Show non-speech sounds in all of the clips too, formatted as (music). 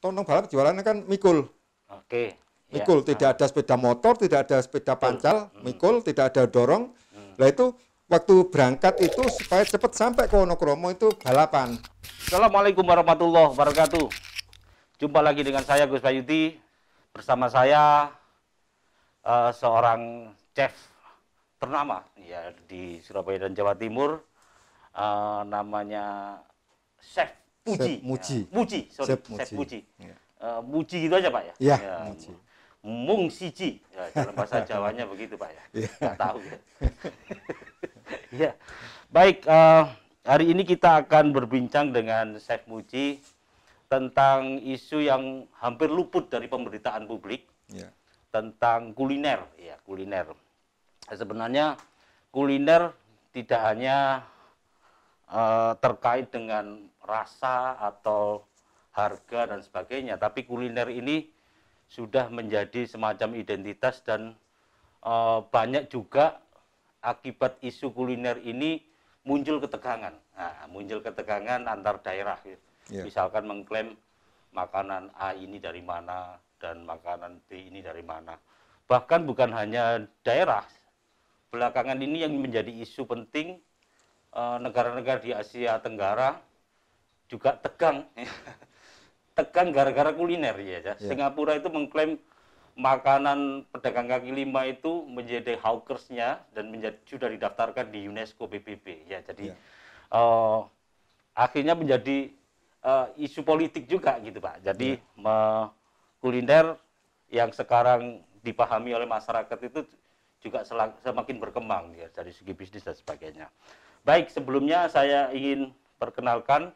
Tonton balap jualannya kan mikul. Oke. Iya. Mikul, ya. tidak ah. ada sepeda motor, tidak ada sepeda pancal, hmm. mikul, tidak ada dorong. Hmm. Nah itu waktu berangkat itu supaya cepat sampai ke Wonokromo itu balapan. Assalamualaikum warahmatullahi wabarakatuh. Jumpa lagi dengan saya Gus Bayuti. Bersama saya uh, seorang chef ternama ya di Surabaya dan Jawa Timur. Uh, namanya Chef Muji. Sep Muji. Ya. Muji, sorry. Sep Muji. Sep Muji. Ya. Uh, Muji gitu aja Pak ya? Iya, ya. Muji. Mung Siji. Ya, dalam bahasa (laughs) Jawanya begitu Pak ya. Tidak ya. tahu ya. Iya. (laughs) Baik, uh, hari ini kita akan berbincang dengan Chef Muji tentang isu yang hampir luput dari pemberitaan publik ya. tentang kuliner ya kuliner sebenarnya kuliner tidak hanya Eh, terkait dengan rasa atau harga dan sebagainya. Tapi kuliner ini sudah menjadi semacam identitas dan eh, banyak juga akibat isu kuliner ini muncul ketegangan. Nah, muncul ketegangan antar daerah. Gitu. Iya. Yeah. Misalkan mengklaim makanan A ini dari mana dan makanan B ini dari mana. Bahkan bukan hanya daerah, belakangan ini yang menjadi isu penting Eh, negara-negara di Asia Tenggara juga tegang. (laughs) tegang gara-gara kuliner ya. ya. Singapura itu mengklaim makanan pedagang kaki lima itu menjadi hawkersnya dan menjadi, sudah didaftarkan di UNESCO PBB ya jadi ya. Uh, akhirnya menjadi uh, isu politik juga gitu pak jadi ya. kuliner yang sekarang dipahami oleh masyarakat itu juga semakin berkembang ya dari segi bisnis dan sebagainya Baik, sebelumnya saya ingin perkenalkan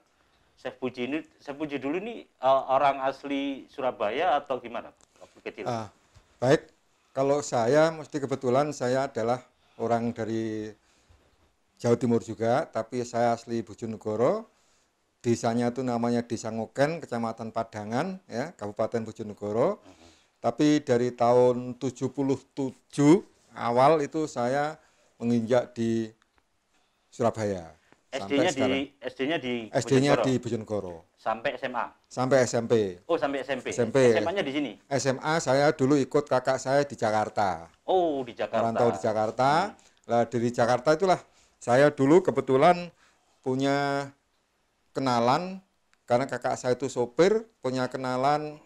Chef Puji ini. Chef Puji dulu ini uh, orang asli Surabaya atau gimana waktu kecil? Ah, baik, kalau saya mesti kebetulan saya adalah orang dari Jawa Timur juga, tapi saya asli Bojonegoro. Desanya itu namanya Desa Ngoken, Kecamatan Padangan, ya, Kabupaten Bojonegoro. Tapi dari tahun 77 awal itu saya menginjak di Surabaya. SD-nya di SD-nya di SD-nya di Bojonegoro. Sampai SMA. Sampai SMP. Oh, sampai SMP. SMP. SMA-nya di sini. SMA saya dulu ikut kakak saya di Jakarta. Oh, di Jakarta. Merantau di Jakarta. Hmm. Lah dari Jakarta itulah saya dulu kebetulan punya kenalan karena kakak saya itu sopir, punya kenalan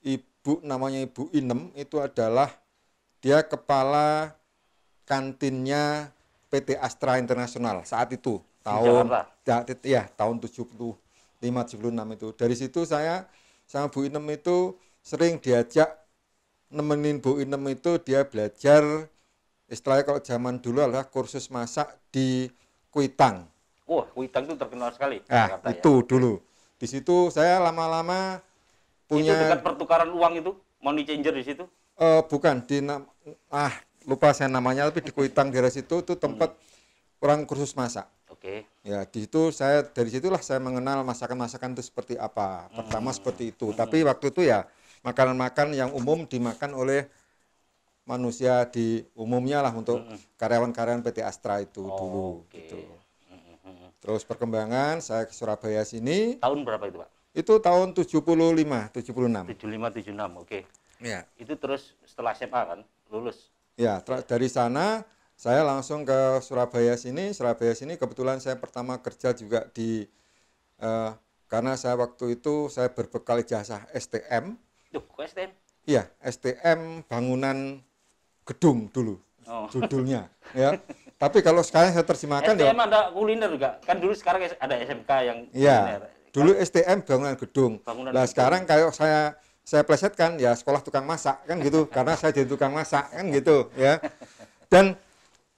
ibu namanya Ibu Inem itu adalah dia kepala kantinnya PT Astra Internasional saat itu tahun ya, ya tahun 75 76 itu. Dari situ saya sama Bu Inem itu sering diajak nemenin Bu Inem itu dia belajar istilahnya kalau zaman dulu adalah kursus masak di Kuitang. Wah, oh, Kuitang itu terkenal sekali. Nah, Jakarta, ya? itu ya. dulu. Di situ saya lama-lama punya itu dekat pertukaran uang itu money changer di situ? uh, bukan di ah lupa saya namanya tapi di Kuitang daerah situ itu tempat hmm. orang kursus masak. Oke. Okay. Ya di situ saya dari situlah saya mengenal masakan-masakan itu seperti apa. Pertama hmm. seperti itu. Hmm. Tapi waktu itu ya makanan makan yang umum dimakan oleh manusia di umumnya lah untuk hmm. karyawan-karyawan PT Astra itu oh, dulu. Okay. Gitu. Hmm, hmm, terus perkembangan saya ke Surabaya sini. Tahun berapa itu pak? Itu tahun 75, 76. 75, 76, oke. Okay. Ya. Itu terus setelah SMA kan lulus? Ya, dari sana saya langsung ke Surabaya sini. Surabaya sini kebetulan saya pertama kerja juga di eh, karena saya waktu itu saya berbekal ijazah STM. Duh, STM? Iya, STM bangunan gedung dulu oh. judulnya ya. Tapi kalau sekarang saya terjemahkan STM ya, ada kuliner juga. Kan dulu sekarang ada SMK yang Iya. Dulu STM bangunan gedung. Bangunan nah, gedung. sekarang kayak saya saya plesetkan ya sekolah tukang masak kan gitu karena saya jadi tukang masak kan gitu ya dan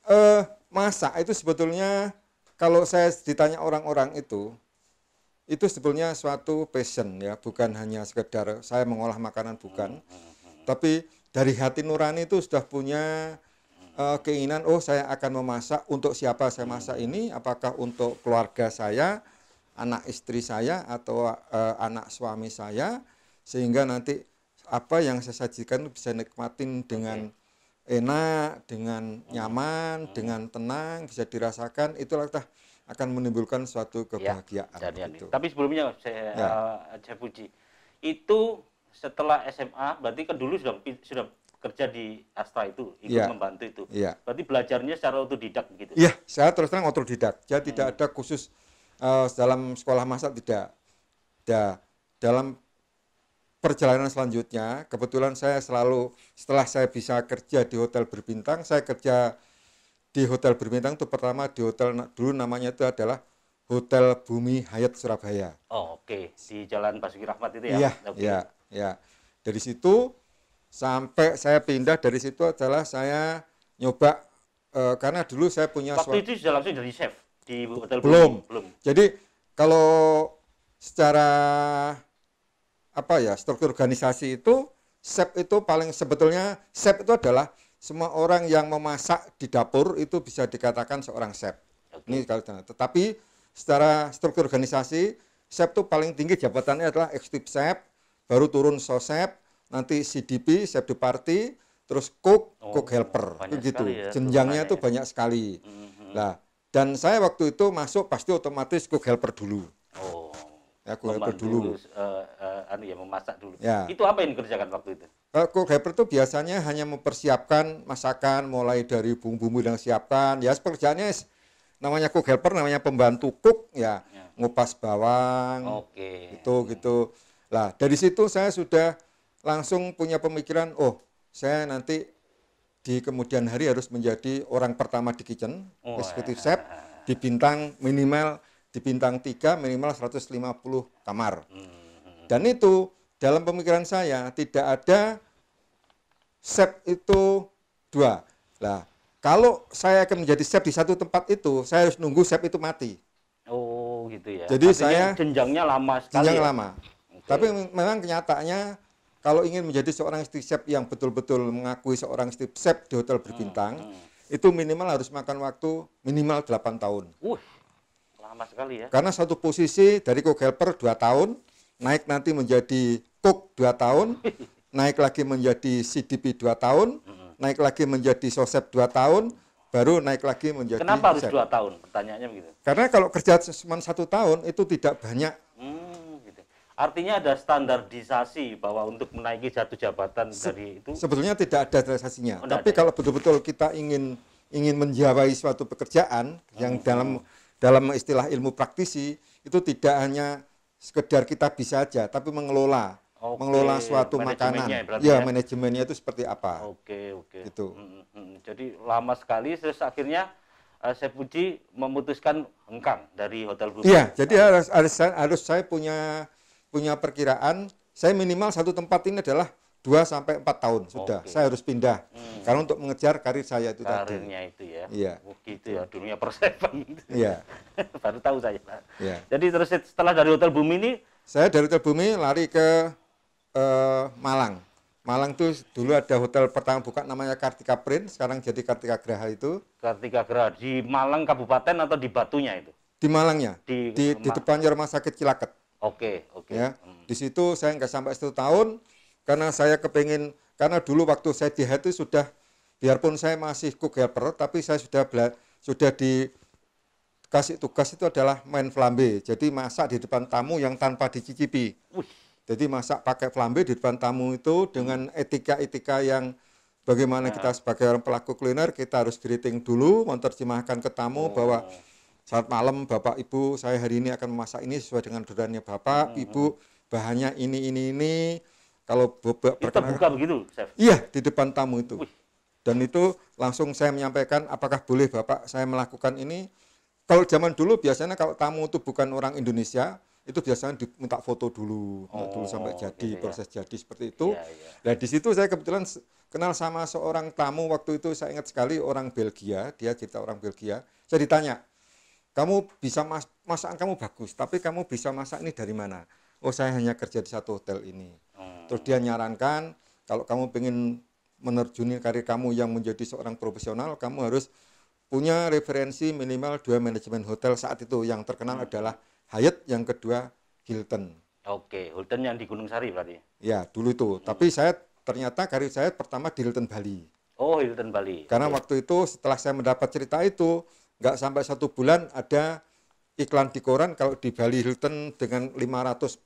eh, masak itu sebetulnya kalau saya ditanya orang-orang itu itu sebetulnya suatu passion ya bukan hanya sekedar saya mengolah makanan bukan tapi dari hati nurani itu sudah punya eh, keinginan oh saya akan memasak untuk siapa saya masak ini apakah untuk keluarga saya anak istri saya atau uh, anak suami saya sehingga nanti apa yang saya sajikan bisa nikmatin dengan okay. enak, dengan nyaman, hmm. dengan tenang, bisa dirasakan. Itulah kita akan menimbulkan suatu iya, kebahagiaan. Ya, gitu. Tapi sebelumnya saya ya. uh, saya puji itu setelah SMA berarti kan dulu sudah sudah kerja di Astra itu ikut ya. membantu itu. Ya. Berarti belajarnya secara otodidak gitu. Iya, saya terus terang otodidak. Saya hmm. tidak ada khusus uh, dalam sekolah masa tidak. Da, dalam perjalanan selanjutnya kebetulan saya selalu setelah saya bisa kerja di hotel berbintang saya kerja di hotel berbintang itu pertama di hotel dulu namanya itu adalah Hotel Bumi Hayat Surabaya. Oh, oke, okay. di Jalan Basuki Rahmat itu ya. Iya, okay. iya, iya. Dari situ sampai saya pindah dari situ adalah saya nyoba e, karena dulu saya punya Waktu itu sudah langsung jadi chef di hotel belum. Bumi. Belum. Jadi kalau secara apa ya struktur organisasi itu chef itu paling sebetulnya chef itu adalah semua orang yang memasak di dapur itu bisa dikatakan seorang chef Okay. Ini kalau tetapi secara struktur organisasi chef itu paling tinggi jabatannya adalah executive chef baru turun chef nanti CDP, chef de Party, terus cook, oh, cook helper, itu gitu. Ya, Jenjangnya itu ya. banyak sekali. Mm -hmm. Nah, dan saya waktu itu masuk pasti otomatis cook helper dulu ya helper dulu uh, uh, anu ya memasak dulu ya. itu apa yang dikerjakan waktu itu uh, helper itu biasanya hanya mempersiapkan masakan mulai dari bumbu-bumbu yang siapkan ya pekerjaannya namanya cook helper namanya pembantu cook ya, ya. ngupas bawang okay. gitu ya. gitu lah dari situ saya sudah langsung punya pemikiran oh saya nanti di kemudian hari harus menjadi orang pertama di kitchen oh, eksekutif chef di bintang minimal di bintang 3 minimal 150 kamar. Hmm. Dan itu dalam pemikiran saya tidak ada SEP itu dua. Lah, kalau saya akan menjadi SEP di satu tempat itu, saya harus nunggu SEP itu mati. Oh, gitu ya. Jadi Artinya saya jenjangnya lama sekali. Jenjang ya? lama. Okay. Tapi memang kenyataannya kalau ingin menjadi seorang istri sep yang betul-betul mengakui seorang istri sep di hotel hmm, berbintang, hmm, hmm. itu minimal harus makan waktu minimal 8 tahun. Uh lama sekali ya. Karena satu posisi dari cook helper 2 tahun, naik nanti menjadi cook 2 tahun, (laughs) naik lagi menjadi CDP 2 tahun, naik lagi menjadi sosep 2 tahun, baru naik lagi menjadi Kenapa harus dua tahun? Pertanyaannya begitu. Karena kalau kerja cuma satu tahun itu tidak banyak. Hmm, gitu. Artinya ada standarisasi bahwa untuk menaiki satu jabatan Se dari itu. Sebetulnya tidak ada standarisasinya. Oh, Tapi ada. kalau betul-betul kita ingin ingin menjawai suatu pekerjaan hmm. yang dalam dalam istilah ilmu praktisi itu tidak hanya sekedar kita bisa aja tapi mengelola oke. mengelola suatu makanan ya, ya manajemennya itu seperti apa oke oke itu hmm, hmm, hmm. jadi lama sekali terus akhirnya uh, saya puji memutuskan engkang dari hotel Blue iya jadi hmm. harus, harus harus saya punya punya perkiraan saya minimal satu tempat ini adalah dua sampai empat tahun sudah okay. saya harus pindah hmm. karena untuk mengejar karir saya itu karirnya tadi. itu ya iya oh, gitu ya dunia persepan iya (laughs) baru tahu saya iya. jadi terus setelah dari hotel bumi ini saya dari hotel bumi lari ke uh, Malang Malang tuh dulu ada hotel pertama buka namanya Kartika Print sekarang jadi Kartika Graha itu Kartika Graha di Malang kabupaten atau di Batunya itu di Malangnya di di, di depannya rumah sakit Cilaket oke okay, oke okay. ya hmm. di situ saya nggak sampai satu tahun karena saya kepingin, karena dulu waktu saya di itu sudah, biarpun saya masih cook helper, tapi saya sudah bela, sudah dikasih tugas itu adalah main flambe. Jadi masak di depan tamu yang tanpa dicicipi. Jadi masak pakai flambe di depan tamu itu dengan etika-etika yang bagaimana kita ah. sebagai orang pelaku kuliner kita harus greeting dulu, menerjemahkan ke tamu ah. bahwa saat malam Bapak Ibu saya hari ini akan memasak ini sesuai dengan dudanya Bapak, hmm, Ibu hmm. bahannya ini ini ini kalau bebek kita perkenalkan, terbuka begitu chef iya di depan tamu itu Wih. dan itu langsung saya menyampaikan apakah boleh bapak saya melakukan ini kalau zaman dulu biasanya kalau tamu itu bukan orang Indonesia itu biasanya diminta foto dulu, nah, oh, dulu sampai jadi gitu proses jadi seperti itu. Ya, ya. Nah di situ saya kebetulan kenal sama seorang tamu waktu itu saya ingat sekali orang Belgia, dia cerita orang Belgia. Saya ditanya, kamu bisa mas masakan kamu bagus, tapi kamu bisa masak ini dari mana? Oh saya hanya kerja di satu hotel ini. Terus dia nyarankan kalau kamu ingin menerjuni karir kamu yang menjadi seorang profesional, kamu harus punya referensi minimal dua manajemen hotel saat itu. Yang terkenal adalah Hyatt, yang kedua Hilton. Oke, Hilton yang di Gunung Sari berarti? Ya, dulu itu. Hmm. Tapi saya ternyata karir saya pertama di Hilton Bali. Oh, Hilton Bali. Karena okay. waktu itu setelah saya mendapat cerita itu, nggak sampai satu bulan ada iklan di koran kalau di Bali Hilton dengan 548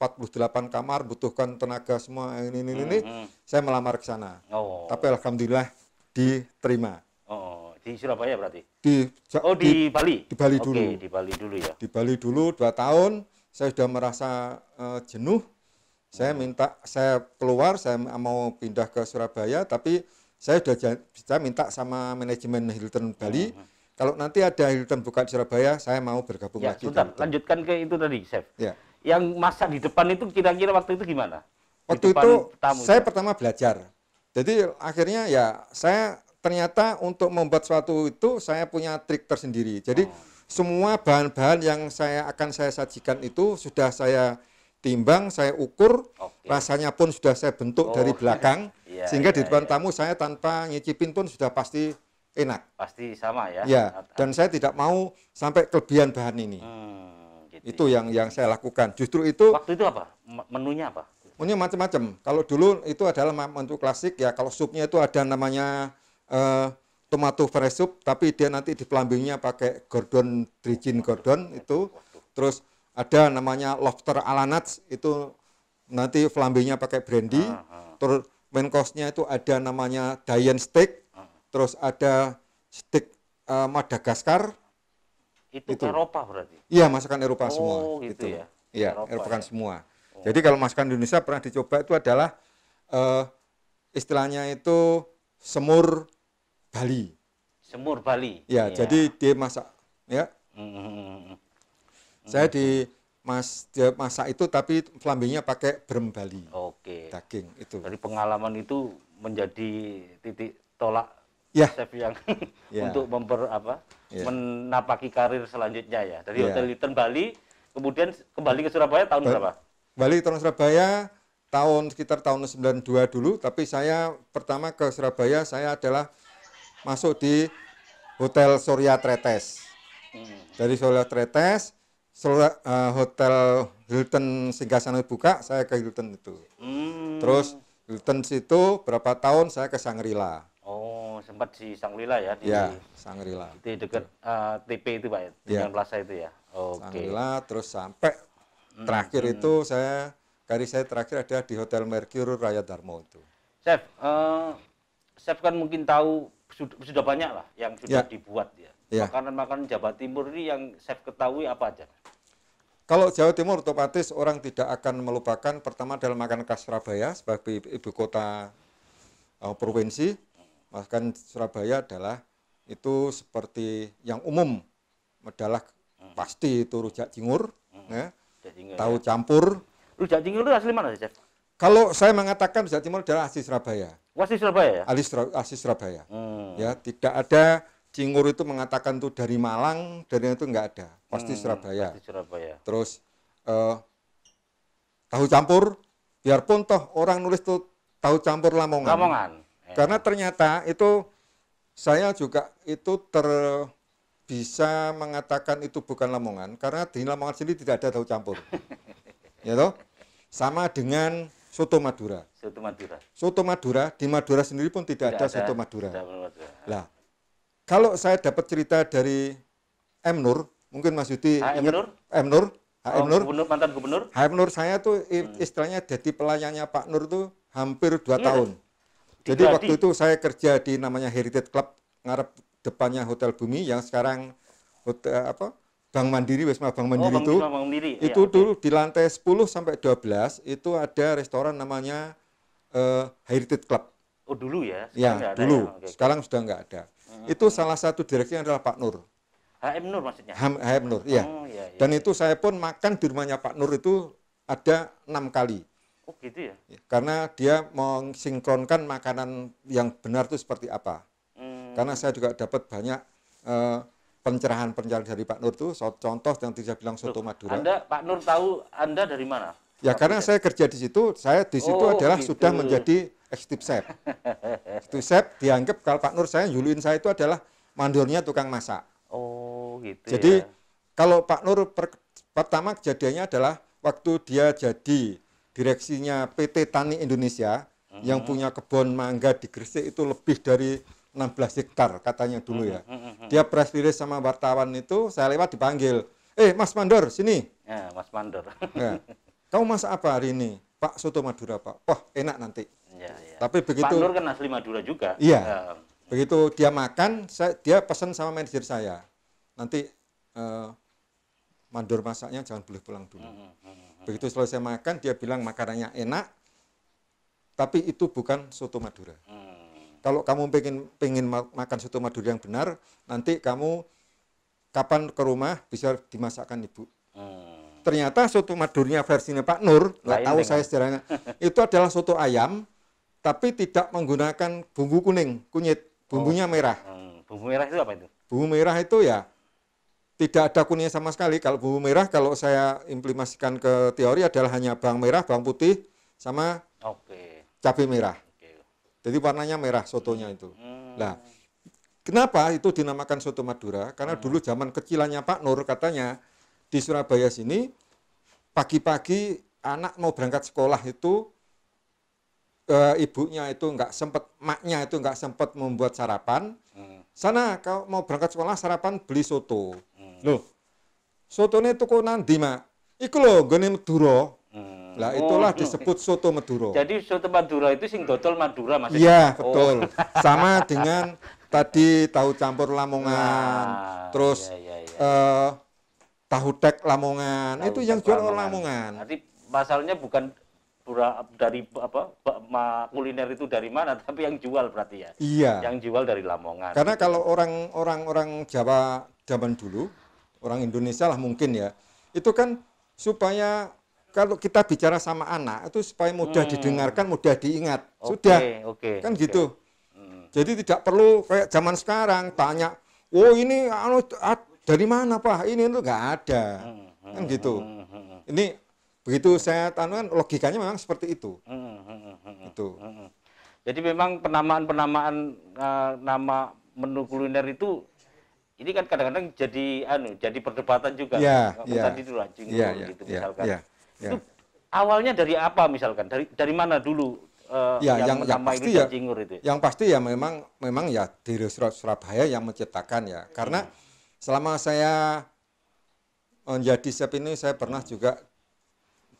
kamar butuhkan tenaga semua ini ini ini, hmm. saya melamar ke sana. Oh. Tapi alhamdulillah diterima. Oh, di Surabaya berarti? Di Oh, di, di Bali. Di Bali okay, dulu. di Bali dulu ya. Di Bali dulu dua tahun, saya sudah merasa uh, jenuh. Saya hmm. minta saya keluar, saya mau pindah ke Surabaya tapi saya sudah saya minta sama manajemen Hilton Bali. Hmm kalau nanti ada Hilton buka di Surabaya, saya mau bergabung ya, lagi. Sebentar, lanjutkan ke itu tadi, Chef. Ya. Yang masa di depan itu kira-kira waktu itu gimana? Waktu itu saya itu. pertama belajar. Jadi akhirnya ya saya ternyata untuk membuat suatu itu saya punya trik tersendiri. Jadi oh. semua bahan-bahan yang saya akan saya sajikan itu sudah saya timbang, saya ukur, okay. rasanya pun sudah saya bentuk oh. dari belakang, (laughs) yeah, sehingga yeah, di iya, depan yeah. tamu saya tanpa nyicipin pun sudah pasti enak. Pasti sama ya. Ya. Dan saya tidak mau sampai kelebihan bahan ini. Hmm, gitu. Itu ya. yang yang saya lakukan. Justru itu. Waktu itu apa? Menunya apa? Menunya macam-macam. Kalau dulu itu adalah menu klasik ya. Kalau supnya itu ada namanya uh, tomato fresh soup, tapi dia nanti di pelambingnya pakai gordon drijin gordon itu. Terus ada namanya lobster ala nuts itu nanti flambenya pakai brandy. Ah, ah. Terus main course-nya itu ada namanya Dian steak terus ada stik uh, eh, Madagaskar. Itu, itu Eropa berarti. Iya, masakan Eropa oh, semua. Oh, gitu, itu. ya. Iya, Eropa, kan ya. semua. Oh. Jadi kalau masakan Indonesia pernah dicoba itu adalah uh, istilahnya itu semur Bali. Semur Bali. Ya, ya. jadi dia masak ya. Hmm, hmm, hmm, hmm. Saya di mas dia masak itu tapi flambenya pakai brem Bali. Oke. Daging itu. Dari pengalaman itu menjadi titik tolak yeah. Ya. chef yang (laughs) yeah. untuk memper apa yeah. menapaki karir selanjutnya ya dari yeah. Hotel Hilton Bali kemudian kembali ke Surabaya tahun ba berapa? Bali tahun Surabaya tahun sekitar tahun 92 dulu tapi saya pertama ke Surabaya saya adalah masuk di Hotel Surya Tretes. Hmm. Dari Surya Tretes Surya, uh, Hotel Hilton Singgasana buka, saya ke Hilton itu. Hmm. Terus Hilton situ berapa tahun saya ke Sangrila sempat di Sangrila ya di ya, Sangrila di dekat uh, eh, TP itu pak di ya. ya. Plaza itu ya okay. Sangrila terus sampai hmm, terakhir hmm. itu saya garis saya terakhir ada di Hotel Mercure Raya Darmo itu chef uh, chef kan mungkin tahu sudah, sudah banyak lah yang sudah ya. dibuat ya. ya makanan-makanan Jawa Timur ini yang chef ketahui apa aja kalau Jawa Timur otomatis orang tidak akan melupakan pertama adalah makanan khas Surabaya sebagai ibu kota uh, provinsi bahkan Surabaya adalah itu seperti yang umum medalak hmm. pasti itu rujak cingur hmm. ya, cingur tahu ya. campur rujak cingur itu asli mana sih kalau saya mengatakan rujak cingur adalah asli Surabaya asli Surabaya ya? asli, asli Surabaya hmm. ya tidak ada cingur itu mengatakan tuh dari Malang dari itu enggak ada pasti hmm, Surabaya pasti Surabaya terus uh, tahu campur biarpun toh orang nulis tuh tahu campur Lamongan Lamongan karena ternyata itu saya juga itu ter bisa mengatakan itu bukan Lamongan karena di Lamongan sendiri tidak ada tahu campur. (laughs) ya toh? Sama dengan soto Madura. Soto Madura. Soto Madura di Madura sendiri pun tidak, tidak ada, soto Madura. Madura. Lah, kalau saya dapat cerita dari M Nur, mungkin Mas Yudi H. M. Ingat, Nur? M Nur, H. M. Oh, Nur. Oh, gubernur, mantan gubernur. H. M. Nur saya tuh hmm. istilahnya jadi pelayannya Pak Nur tuh hampir dua hmm. tahun. Jadi waktu itu saya kerja di namanya Heritage Club ngarep depannya Hotel Bumi yang sekarang hotel eh, apa Bank Mandiri Wisma Bank oh, Mandiri oh, itu Bang, Bang Mandiri. Ya, itu ya, dulu okay. di lantai 10 sampai 12 itu ada restoran namanya uh, Heritage Club. Oh dulu ya? Sekarang ya ada dulu. Ya? Okay. Sekarang sudah nggak ada. Hmm. Itu salah satu direksinya adalah Pak Nur. HM Nur maksudnya? HM, Nur, iya. Oh, ya, ya. Dan itu saya pun makan di rumahnya Pak Nur itu ada enam kali. Oh gitu ya? Iya, karena dia mengsinkronkan makanan yang benar itu seperti apa. Hmm. Karena saya juga dapat banyak eh, pencerahan-pencerahan dari Pak Nur tuh, contoh yang tidak bilang soto Tuh, Madura. Anda, Pak Nur tahu Anda dari mana? Ya Pak karena Pak saya kerja di situ, saya di situ oh, adalah gitu. sudah menjadi ekstip chef. (laughs) chef dianggap kalau Pak Nur saya yuluin saya itu adalah mandornya tukang masak. Oh gitu. Jadi ya. kalau Pak Nur per, pertama kejadiannya adalah waktu dia jadi direksinya PT Tani Indonesia -huh. Mm-hmm. yang punya kebun mangga di Gresik itu lebih dari 16 hektar katanya dulu ya. Mm-hmm. Mm-hmm. Dia press release sama wartawan itu saya lewat dipanggil. Eh Mas Mandor sini. Ya, Mas Mandor. Ya. Kamu masak apa hari ini? Pak soto Madura Pak. Wah enak nanti. Ya, ya. Tapi begitu. Pak Nur kan asli Madura juga. Iya. Uh. Begitu dia makan, saya, dia pesan sama manajer saya. Nanti uh, Mandor masaknya jangan boleh pulang dulu. Uh -huh. Begitu selesai makan dia bilang makanannya enak, tapi itu bukan soto Madura. Hmm. Kalau kamu pengen pengen makan soto Madura yang benar, nanti kamu kapan ke rumah bisa dimasakkan ibu. Hmm. Ternyata soto Madurnya versinya Pak Nur, nggak tahu saya sejarahnya. (laughs) itu adalah soto ayam, tapi tidak menggunakan bumbu kuning, kunyit. Bumbunya oh. merah. Hmm. Bumbu merah itu apa itu? Bumbu merah itu ya tidak ada kuningnya sama sekali. Kalau bumbu merah kalau saya implementasikan ke teori adalah hanya bawang merah, bawang putih sama okay. cabai merah. Okay. Jadi warnanya merah sotonya itu. Nah, kenapa itu dinamakan soto Madura? Karena hmm. dulu zaman kecilannya Pak Nur katanya di Surabaya sini pagi-pagi anak mau berangkat sekolah itu e, ibunya itu nggak sempat, maknya itu nggak sempat membuat sarapan. Hmm. Sana kalau mau berangkat sekolah sarapan beli soto Loh. Sotone tuku nanti Mak? Iku lho gone Madura. Hmm. Lah itulah oh, disebut soto Madura. Jadi soto Madura itu sing dodol Madura Mas. Iya, oh. betul. Sama (laughs) dengan tadi tahu campur Lamongan, nah, terus iya, iya, iya. Uh, tahu tek Lamongan. Tahu itu yang jual orang Lamongan. Nanti pasalnya bukan dari apa ma kuliner itu dari mana (laughs) tapi yang jual berarti ya iya yang jual dari Lamongan karena kalau orang orang orang Jawa zaman dulu orang Indonesia lah mungkin ya itu kan supaya kalau kita bicara sama anak itu supaya mudah hmm. didengarkan mudah diingat okay, sudah okay, kan okay. gitu hmm. jadi tidak perlu kayak zaman sekarang tanya oh ini anu dari mana pak ini itu nggak ada hmm. kan gitu hmm, hmm, hmm, ini begitu saya tahu kan logikanya memang seperti itu itu jadi memang penamaan-penamaan uh, nama menu kuliner itu ini kan kadang-kadang jadi anu jadi perdebatan juga yeah, kan? yeah. tadi itu anjing yeah, yeah, gitu yeah, misalkan yeah, yeah. itu awalnya dari apa misalkan dari dari mana dulu uh, ya, yang, yang, pasti ya itu yang pasti ya memang memang ya diri Surabaya yang menciptakan ya karena hmm. selama saya menjadi chef ini saya pernah juga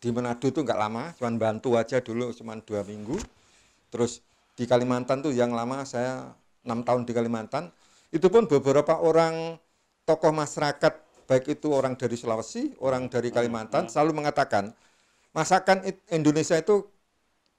di Manado itu nggak lama cuma bantu aja dulu cuma dua minggu terus di Kalimantan tuh yang lama saya enam tahun di Kalimantan itu pun beberapa orang tokoh masyarakat, baik itu orang dari Sulawesi, orang dari hmm, Kalimantan, hmm. selalu mengatakan, masakan Indonesia itu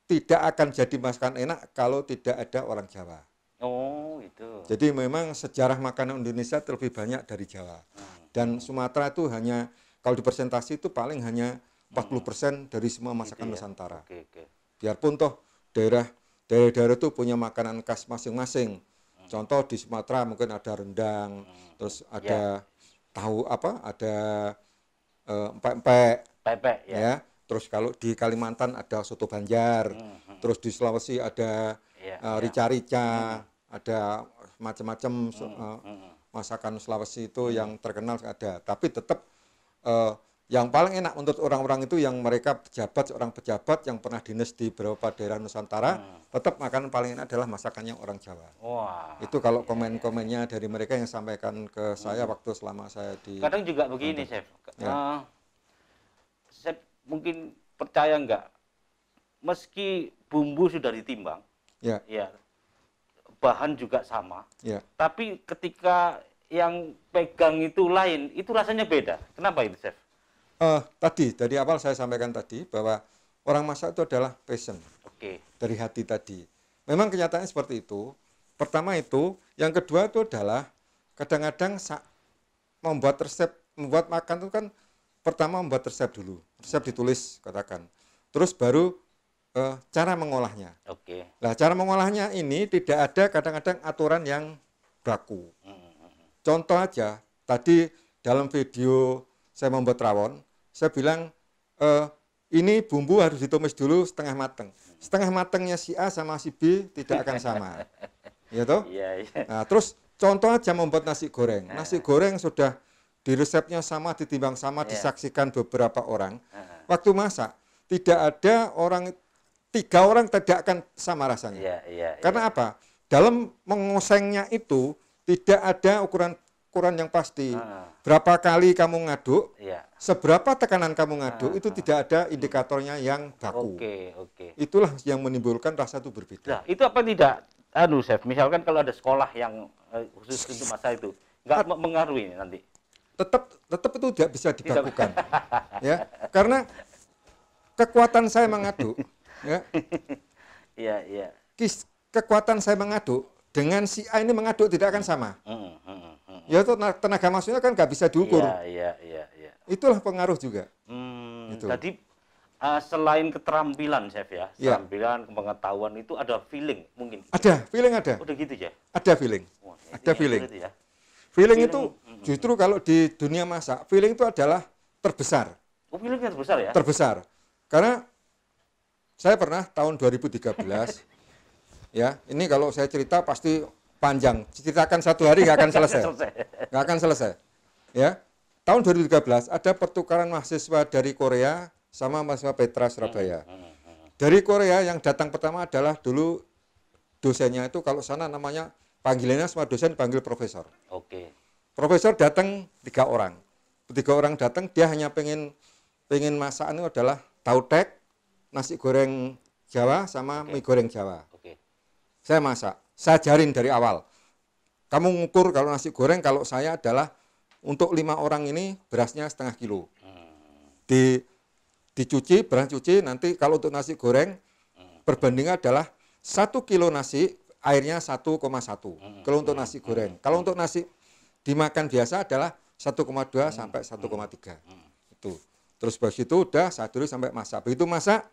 tidak akan jadi masakan enak kalau tidak ada orang Jawa. Oh, itu. Jadi memang sejarah makanan Indonesia terlebih banyak dari Jawa. Hmm. Dan Sumatera itu hanya kalau dipresentasi itu paling hanya 40% dari semua gitu masakan gitu ya? Nusantara. Oke, oke. Biarpun toh daerah daerah-daerah itu punya makanan khas masing-masing. Contoh di Sumatera mungkin ada rendang, hmm. terus ya. ada ya. tahu apa, ada eh, empek-empek. Uh, ya. ya. Terus kalau di Kalimantan ada soto Banjar, hmm. hmm. terus di Sulawesi ada ya, uh, rica-rica, hmm. ada macam-macam hmm. uh, masakan Sulawesi itu hmm. yang terkenal ada. Tapi tetap uh, yang paling enak untuk orang-orang itu yang mereka pejabat, seorang pejabat yang pernah dinas di beberapa daerah Nusantara, hmm. tetap makanan paling enak adalah masakannya orang Jawa. Wah. Itu kalau komen-komennya dari mereka yang sampaikan ke saya hmm. waktu selama saya di. Kadang juga begini, Chef. Ya. Uh, Chef mungkin percaya enggak meski bumbu sudah ditimbang, ya, ya bahan juga sama, ya. tapi ketika yang pegang itu lain, itu rasanya beda. Kenapa ini, Chef? uh, tadi dari awal saya sampaikan tadi bahwa orang masak itu adalah passion okay. dari hati tadi. Memang kenyataannya seperti itu. Pertama itu, yang kedua itu adalah kadang-kadang membuat resep, membuat makan itu kan pertama membuat resep dulu, resep hmm. ditulis katakan, terus baru uh, cara mengolahnya. Oke. Okay. Nah cara mengolahnya ini tidak ada kadang-kadang aturan yang baku. Hmm, hmm, Contoh aja, tadi dalam video saya membuat rawon, saya bilang e, ini bumbu harus ditumis dulu setengah mateng. Setengah matengnya si A sama si B tidak akan sama. ya toh? Iya, iya. Nah, terus contoh aja membuat nasi goreng. Nah. Nasi goreng sudah di resepnya sama, ditimbang sama, yeah. disaksikan beberapa orang. Nah. Waktu masak, tidak ada orang, tiga orang tidak akan sama rasanya. Yeah, yeah, iya. Karena apa? Dalam mengosengnya itu, tidak ada ukuran ukuran yang pasti. uh Berapa kali kamu ngaduk, yeah seberapa tekanan kamu ngadu ah, itu ah. tidak ada indikatornya yang baku. Oke, okay, oke. Okay. Itulah yang menimbulkan rasa itu berbeda. Nah, itu apa tidak anu Chef, misalkan kalau ada sekolah yang eh, khusus untuk masa itu, nggak mengaruhi nanti. Tetap tetap itu tidak bisa dibakukan. ya, karena kekuatan saya mengaduk, (laughs) ya. Iya, iya. Kekuatan saya mengaduk dengan si A ini mengaduk tidak akan sama. Hmm hmm, hmm, hmm, Ya itu tenaga maksudnya kan nggak bisa diukur. Iya, iya, iya itulah pengaruh juga. Hmm, gitu. Jadi uh, selain keterampilan chef ya, iya. keterampilan, ya. pengetahuan itu ada feeling mungkin. Ada, feeling ada. Udah gitu ya. Ada feeling. Wah, iya, ada iya, ya. feeling. Itu ya. feeling. Feeling itu mm, justru kalau di dunia masak, feeling itu adalah terbesar. Oh, feelingnya terbesar ya? Terbesar. Karena saya pernah tahun 2013 (laughs) ya, ini kalau saya cerita pasti panjang. Ceritakan satu hari nggak akan (laughs) selesai. Nggak akan selesai. Ya tahun 2013 ada pertukaran mahasiswa dari Korea sama mahasiswa Petra Surabaya. Hmm, hmm, hmm, dari Korea yang datang pertama adalah dulu dosennya itu kalau sana namanya panggilannya sama dosen panggil profesor. Oke. Profesor datang tiga orang. Tiga orang datang dia hanya pengen pengen masakan itu adalah tek, nasi goreng Jawa sama okay. mie goreng Jawa. Oke. Okay. Saya masak, saya ajarin dari awal. Kamu ngukur kalau nasi goreng kalau saya adalah untuk lima orang ini berasnya setengah kilo. Hmm. Di, dicuci, beras cuci, nanti kalau untuk nasi goreng, perbandingan hmm. adalah satu kilo nasi, airnya 1,1. Hmm. Kalau untuk nasi goreng. Kalau untuk nasi dimakan biasa adalah 1,2 sampai 1,3. Itu. Terus bagi itu udah saya dulu sampai masak. Begitu masak,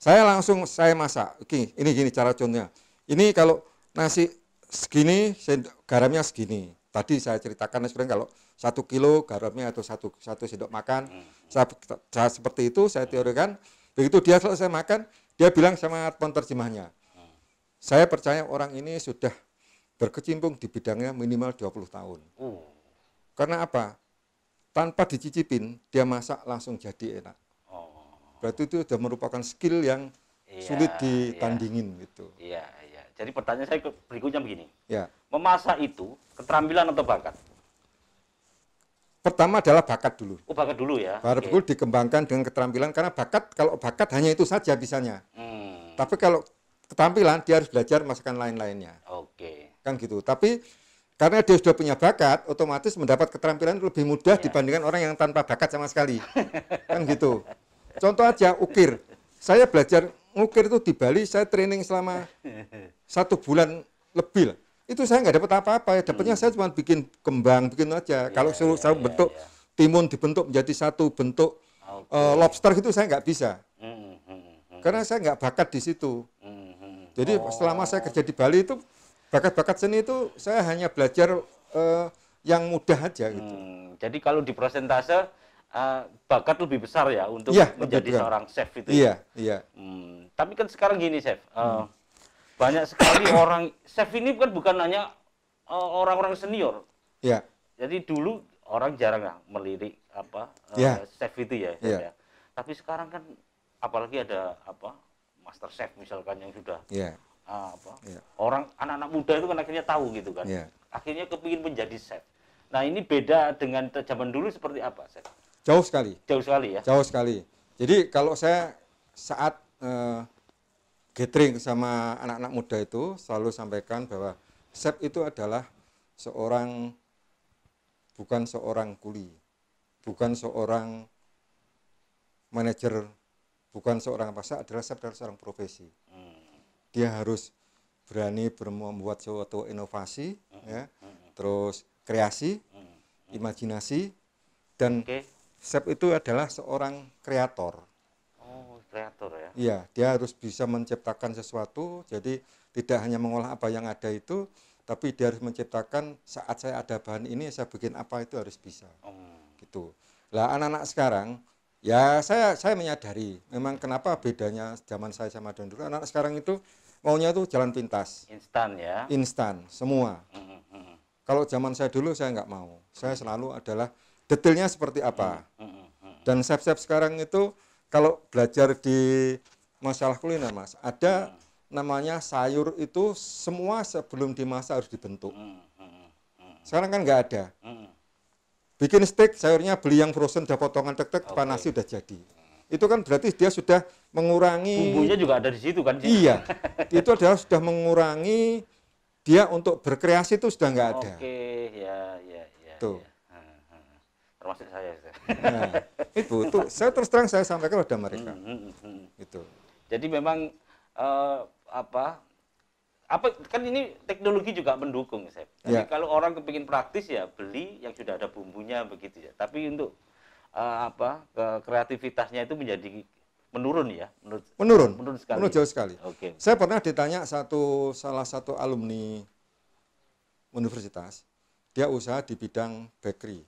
saya langsung saya masak. Oke, ini gini cara contohnya. Ini kalau nasi segini, garamnya segini. Tadi saya ceritakan goreng kalau satu kilo garamnya atau satu satu sendok makan hmm. saya, saya seperti itu saya teorikan begitu dia selesai makan dia bilang sama penterjemahnya hmm. saya percaya orang ini sudah berkecimpung di bidangnya minimal 20 tahun hmm. karena apa tanpa dicicipin dia masak langsung jadi enak oh. berarti itu sudah merupakan skill yang iya, sulit iya. ditandingin gitu iya iya jadi pertanyaan saya berikutnya begini ya. memasak itu keterampilan atau bakat Pertama adalah bakat dulu. Oh, bakat dulu ya. Baru okay. dikembangkan dengan keterampilan karena bakat kalau bakat hanya itu saja bisanya. Hmm. Tapi kalau keterampilan dia harus belajar masakan lain-lainnya. Oke. Okay. Kan gitu. Tapi karena dia sudah punya bakat, otomatis mendapat keterampilan lebih mudah yeah. dibandingkan orang yang tanpa bakat sama sekali. kan gitu. Contoh aja ukir. Saya belajar ukir itu di Bali, saya training selama satu bulan lebih lah itu saya nggak dapat apa-apa ya dapatnya hmm. saya cuma bikin kembang bikin aja yeah, kalau iya, suruh yeah, saya yeah, bentuk yeah. timun dibentuk menjadi satu bentuk okay. uh, eh, lobster gitu saya nggak bisa hmm, hmm, hmm, hmm. karena saya nggak bakat di situ hmm, hmm, hmm. jadi oh. selama saya kerja di Bali itu bakat-bakat seni itu saya hanya belajar uh, yang mudah aja hmm, gitu hmm. jadi kalau di prosentase Uh, bakat lebih besar ya untuk ya, menjadi seorang chef itu. Ya? Iya, ya? iya. Hmm, tapi kan sekarang gini chef, uh, hmm banyak sekali (coughs) orang chef ini kan bukan hanya eh, orang-orang uh, senior. Ya. Jadi dulu orang jarang melirik apa uh, eh, yeah. chef itu ya, yeah. ya. Tapi sekarang kan apalagi ada apa master chef misalkan yang sudah yeah. Ya. uh, apa yeah. orang anak-anak muda itu kan akhirnya tahu gitu kan. Yeah. Akhirnya kepingin menjadi chef. Nah ini beda dengan zaman dulu seperti apa chef? Jauh sekali. Jauh sekali ya. Jauh sekali. Jadi kalau saya saat uh, gathering sama anak-anak muda itu selalu sampaikan bahwa Sep itu adalah seorang bukan seorang kuli, bukan seorang manajer, bukan seorang apa adalah Sep adalah seorang profesi. Hmm. Dia harus berani membuat suatu inovasi, hmm. ya, terus kreasi, hmm. imajinasi, dan okay. Sep itu adalah seorang kreator kreator ya iya dia harus bisa menciptakan sesuatu jadi tidak hanya mengolah apa yang ada itu tapi dia harus menciptakan saat saya ada bahan ini saya bikin apa itu harus bisa hmm. gitu lah anak-anak sekarang ya saya saya menyadari memang kenapa bedanya zaman saya sama dan dulu anak, anak sekarang itu maunya itu jalan pintas instan ya instan semua hmm, hmm, hmm, kalau zaman saya dulu saya nggak mau saya selalu adalah detailnya seperti apa hmm, dan chef-chef sekarang itu kalau belajar di masalah kuliner mas ada hmm. namanya sayur itu semua sebelum dimasak harus dibentuk hmm. Hmm. hmm, hmm. sekarang kan nggak ada hmm. bikin steak sayurnya beli yang frozen udah potongan tek-tek okay. panasi udah jadi itu kan berarti dia sudah mengurangi bumbunya juga ada di situ kan iya (laughs) itu adalah sudah mengurangi dia untuk berkreasi itu sudah nggak ada oke okay. ya ya ya tuh ya termasuk saya. Nah, itu tuh saya terus terang saya sampaikan kepada mereka. Hmm, hmm, hmm. hmm. Itu. Jadi memang uh, apa apa kan ini teknologi juga mendukung saya. Ya. kalau orang kepingin praktis ya beli yang sudah ada bumbunya begitu ya. Tapi untuk uh, apa ke kreativitasnya itu menjadi menurun ya menurun menurun sekali menurun jauh sekali. Oke. Okay. Saya pernah ditanya satu salah satu alumni universitas dia usaha di bidang bakery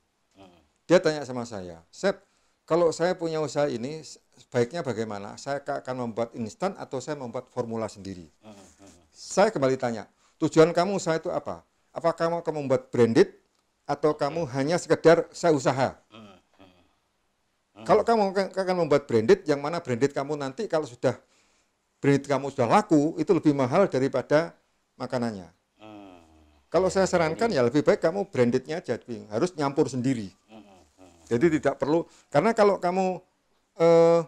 dia tanya sama saya, Sep, kalau saya punya usaha ini, baiknya bagaimana? Saya akan membuat instan atau saya membuat formula sendiri? Uh, uh, uh. Saya kembali tanya, tujuan kamu usaha itu apa? Apa kamu akan membuat branded atau kamu hanya sekedar saya usaha? Kalau kamu akan membuat branded, yang mana branded kamu nanti kalau sudah branded kamu sudah laku, itu lebih mahal daripada makanannya. Ah. Kalau saya sarankan ya lebih baik kamu brandednya jadi harus nyampur sendiri. Jadi tidak perlu karena kalau kamu eh,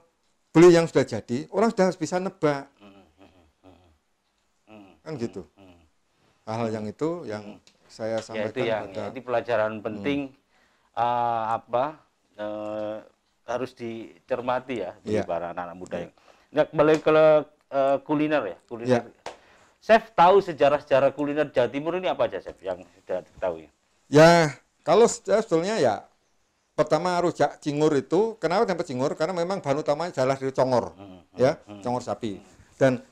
beli yang sudah jadi, orang sudah bisa nebak. Kan gitu. Hal-hal yang itu yang saya sampaikan ya, itu yang, pada itu pelajaran penting hmm. uh, apa uh, harus dicermati ya di yeah. para anak, -anak muda yang. Nah, kembali ke uh, kuliner ya, kuliner. Yeah. Chef tahu sejarah-sejarah kuliner Jawa Timur ini apa aja, Chef, yang sudah diketahui? Ya, kalau sejarah sebetulnya ya pertama harus rujak cingur itu kenapa tempat cingur karena memang bahan utamanya adalah dari congor hmm, hmm, ya hmm, congor sapi dan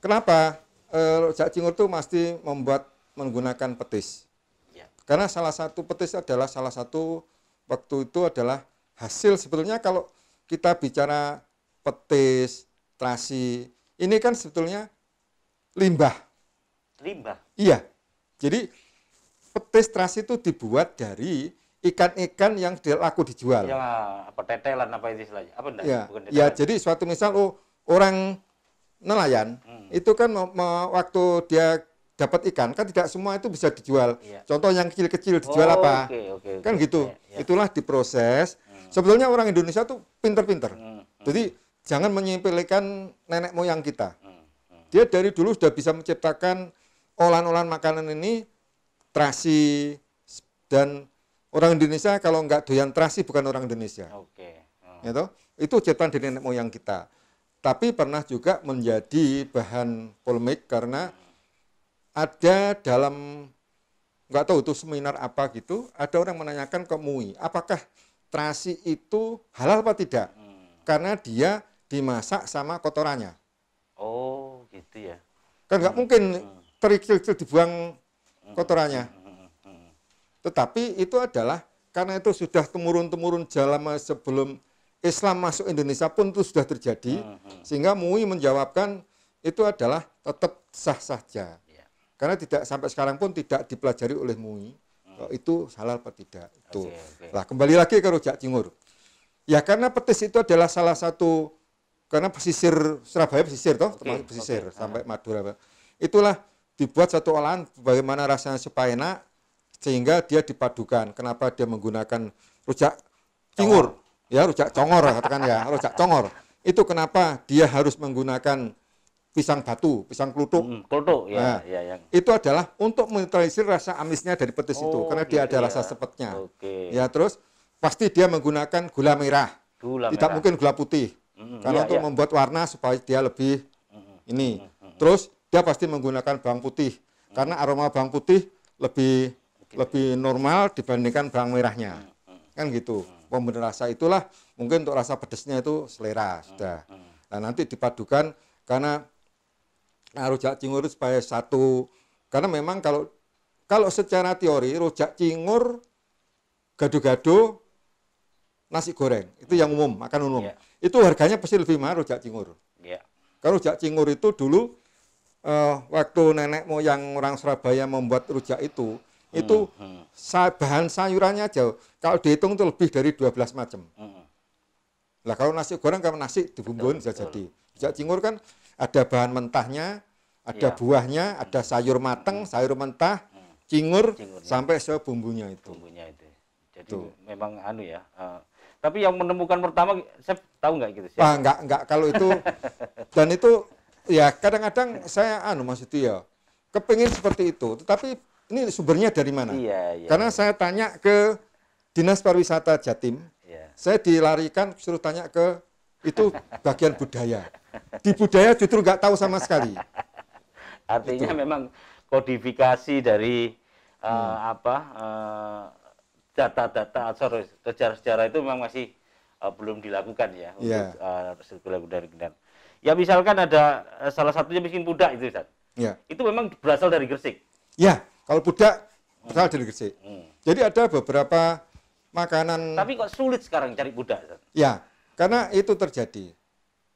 kenapa uh, rujak cingur itu pasti membuat menggunakan petis ya. karena salah satu petis adalah salah satu waktu itu adalah hasil sebetulnya kalau kita bicara petis terasi ini kan sebetulnya limbah limbah iya jadi petis terasi itu dibuat dari ikan-ikan yang laku dijual. Ya, apa tetelan apa itu istilahnya? Apa enggak? Ya, Bukan ya jadi suatu misal oh, orang nelayan hmm. itu kan waktu dia dapat ikan kan tidak semua itu bisa dijual. Ya. Contoh yang kecil-kecil dijual oh, apa? Okay, okay, okay. Kan gitu. Ya, ya. Itulah diproses. Hmm. Sebetulnya orang Indonesia tuh pinter-pinter. Hmm. hmm. Jadi jangan menyempelekan nenek moyang kita. Hmm. Hmm. Dia dari dulu sudah bisa menciptakan olahan-olahan makanan ini terasi dan Orang Indonesia kalau nggak doyan terasi bukan orang Indonesia. Oke. Okay. Hmm. Gitu. Itu ciptaan dari nenek moyang kita. Tapi pernah juga menjadi bahan polemik karena ada dalam nggak tahu itu seminar apa gitu, ada orang menanyakan ke MUI, apakah terasi itu halal apa tidak? Hmm. Karena dia dimasak sama kotorannya. Oh, gitu ya. Kan nggak hmm. mungkin terikil ikil dibuang hmm. kotorannya. Hmm. Tetapi itu adalah karena itu sudah temurun-temurun jalan sebelum Islam masuk Indonesia pun itu sudah terjadi. Uh hmm, -huh. Hmm. Sehingga MUI menjawabkan itu adalah tetap sah saja. Yeah. Karena tidak sampai sekarang pun tidak dipelajari oleh MUI. Uh. Itu halal atau tidak. Itu. Okay, Nah, kembali lagi ke rujak cingur. Ya karena petis itu adalah salah satu karena pesisir Surabaya pesisir toh okay, pesisir okay. sampai Madura itulah dibuat satu olahan bagaimana rasanya supaya enak sehingga dia dipadukan. Kenapa dia menggunakan rujak cingur? Ya, rujak congor katakan ya, rujak congor. Itu kenapa dia harus menggunakan pisang batu, pisang kelutuk. Mm, kelutuk ya, nah, ya, ya. Itu adalah untuk menetralisir rasa amisnya dari petis oh, itu karena gitu, dia iya, ada ya. rasa sepetnya. Okay. Ya, terus pasti dia menggunakan gula merah. Gula Tidak merah. mungkin gula putih. Mm, karena ya, untuk ya. membuat warna supaya dia lebih mm, ini. Mm, mm, terus dia pasti menggunakan bawang putih mm. karena aroma bawang putih lebih lebih normal dibandingkan bawang merahnya hmm, hmm. kan gitu pemberi hmm. rasa itulah mungkin untuk rasa pedesnya itu selera sudah nah nanti dipadukan karena rujak cingur itu supaya satu karena memang kalau kalau secara teori rujak cingur gado-gado nasi goreng itu yang umum makan umum yeah. itu harganya pasti lebih mahal rujak cingur yeah. kalau rujak cingur itu dulu uh, waktu nenek moyang orang Surabaya membuat rujak itu itu hmm, hmm. bahan sayurannya jauh kalau dihitung itu lebih dari 12 macam hmm, lah kalau nasi goreng kalau nasi dibumbuin bisa jadi bisa cingur kan ada bahan mentahnya ada ya. buahnya ada sayur mateng sayur mentah cingur Cingurnya. sampai se bumbunya itu bumbunya itu jadi Tuh. memang anu ya uh, tapi yang menemukan pertama saya tahu nggak gitu sih ah nggak nggak kalau itu (laughs) dan itu ya kadang-kadang saya anu maksudnya ya kepingin seperti itu tetapi ini sumbernya dari mana? Iya, iya. Karena saya tanya ke Dinas Pariwisata Jatim, iya. saya dilarikan suruh tanya ke itu bagian budaya. Di budaya justru nggak tahu sama sekali. Artinya itu. memang kodifikasi dari uh, hmm. apa uh, data-data sorry sejarah-sejarah itu memang masih uh, belum dilakukan ya yeah. untuk uh, dari Gendan. Ya misalkan ada salah satunya bikin budak itu Ustaz. Yeah. Itu memang berasal dari Gresik. Ya. Yeah. Kalau budak, berasal dari Gresik. Hmm. Jadi ada beberapa makanan. Tapi kok sulit sekarang cari budak? Ya, karena itu terjadi.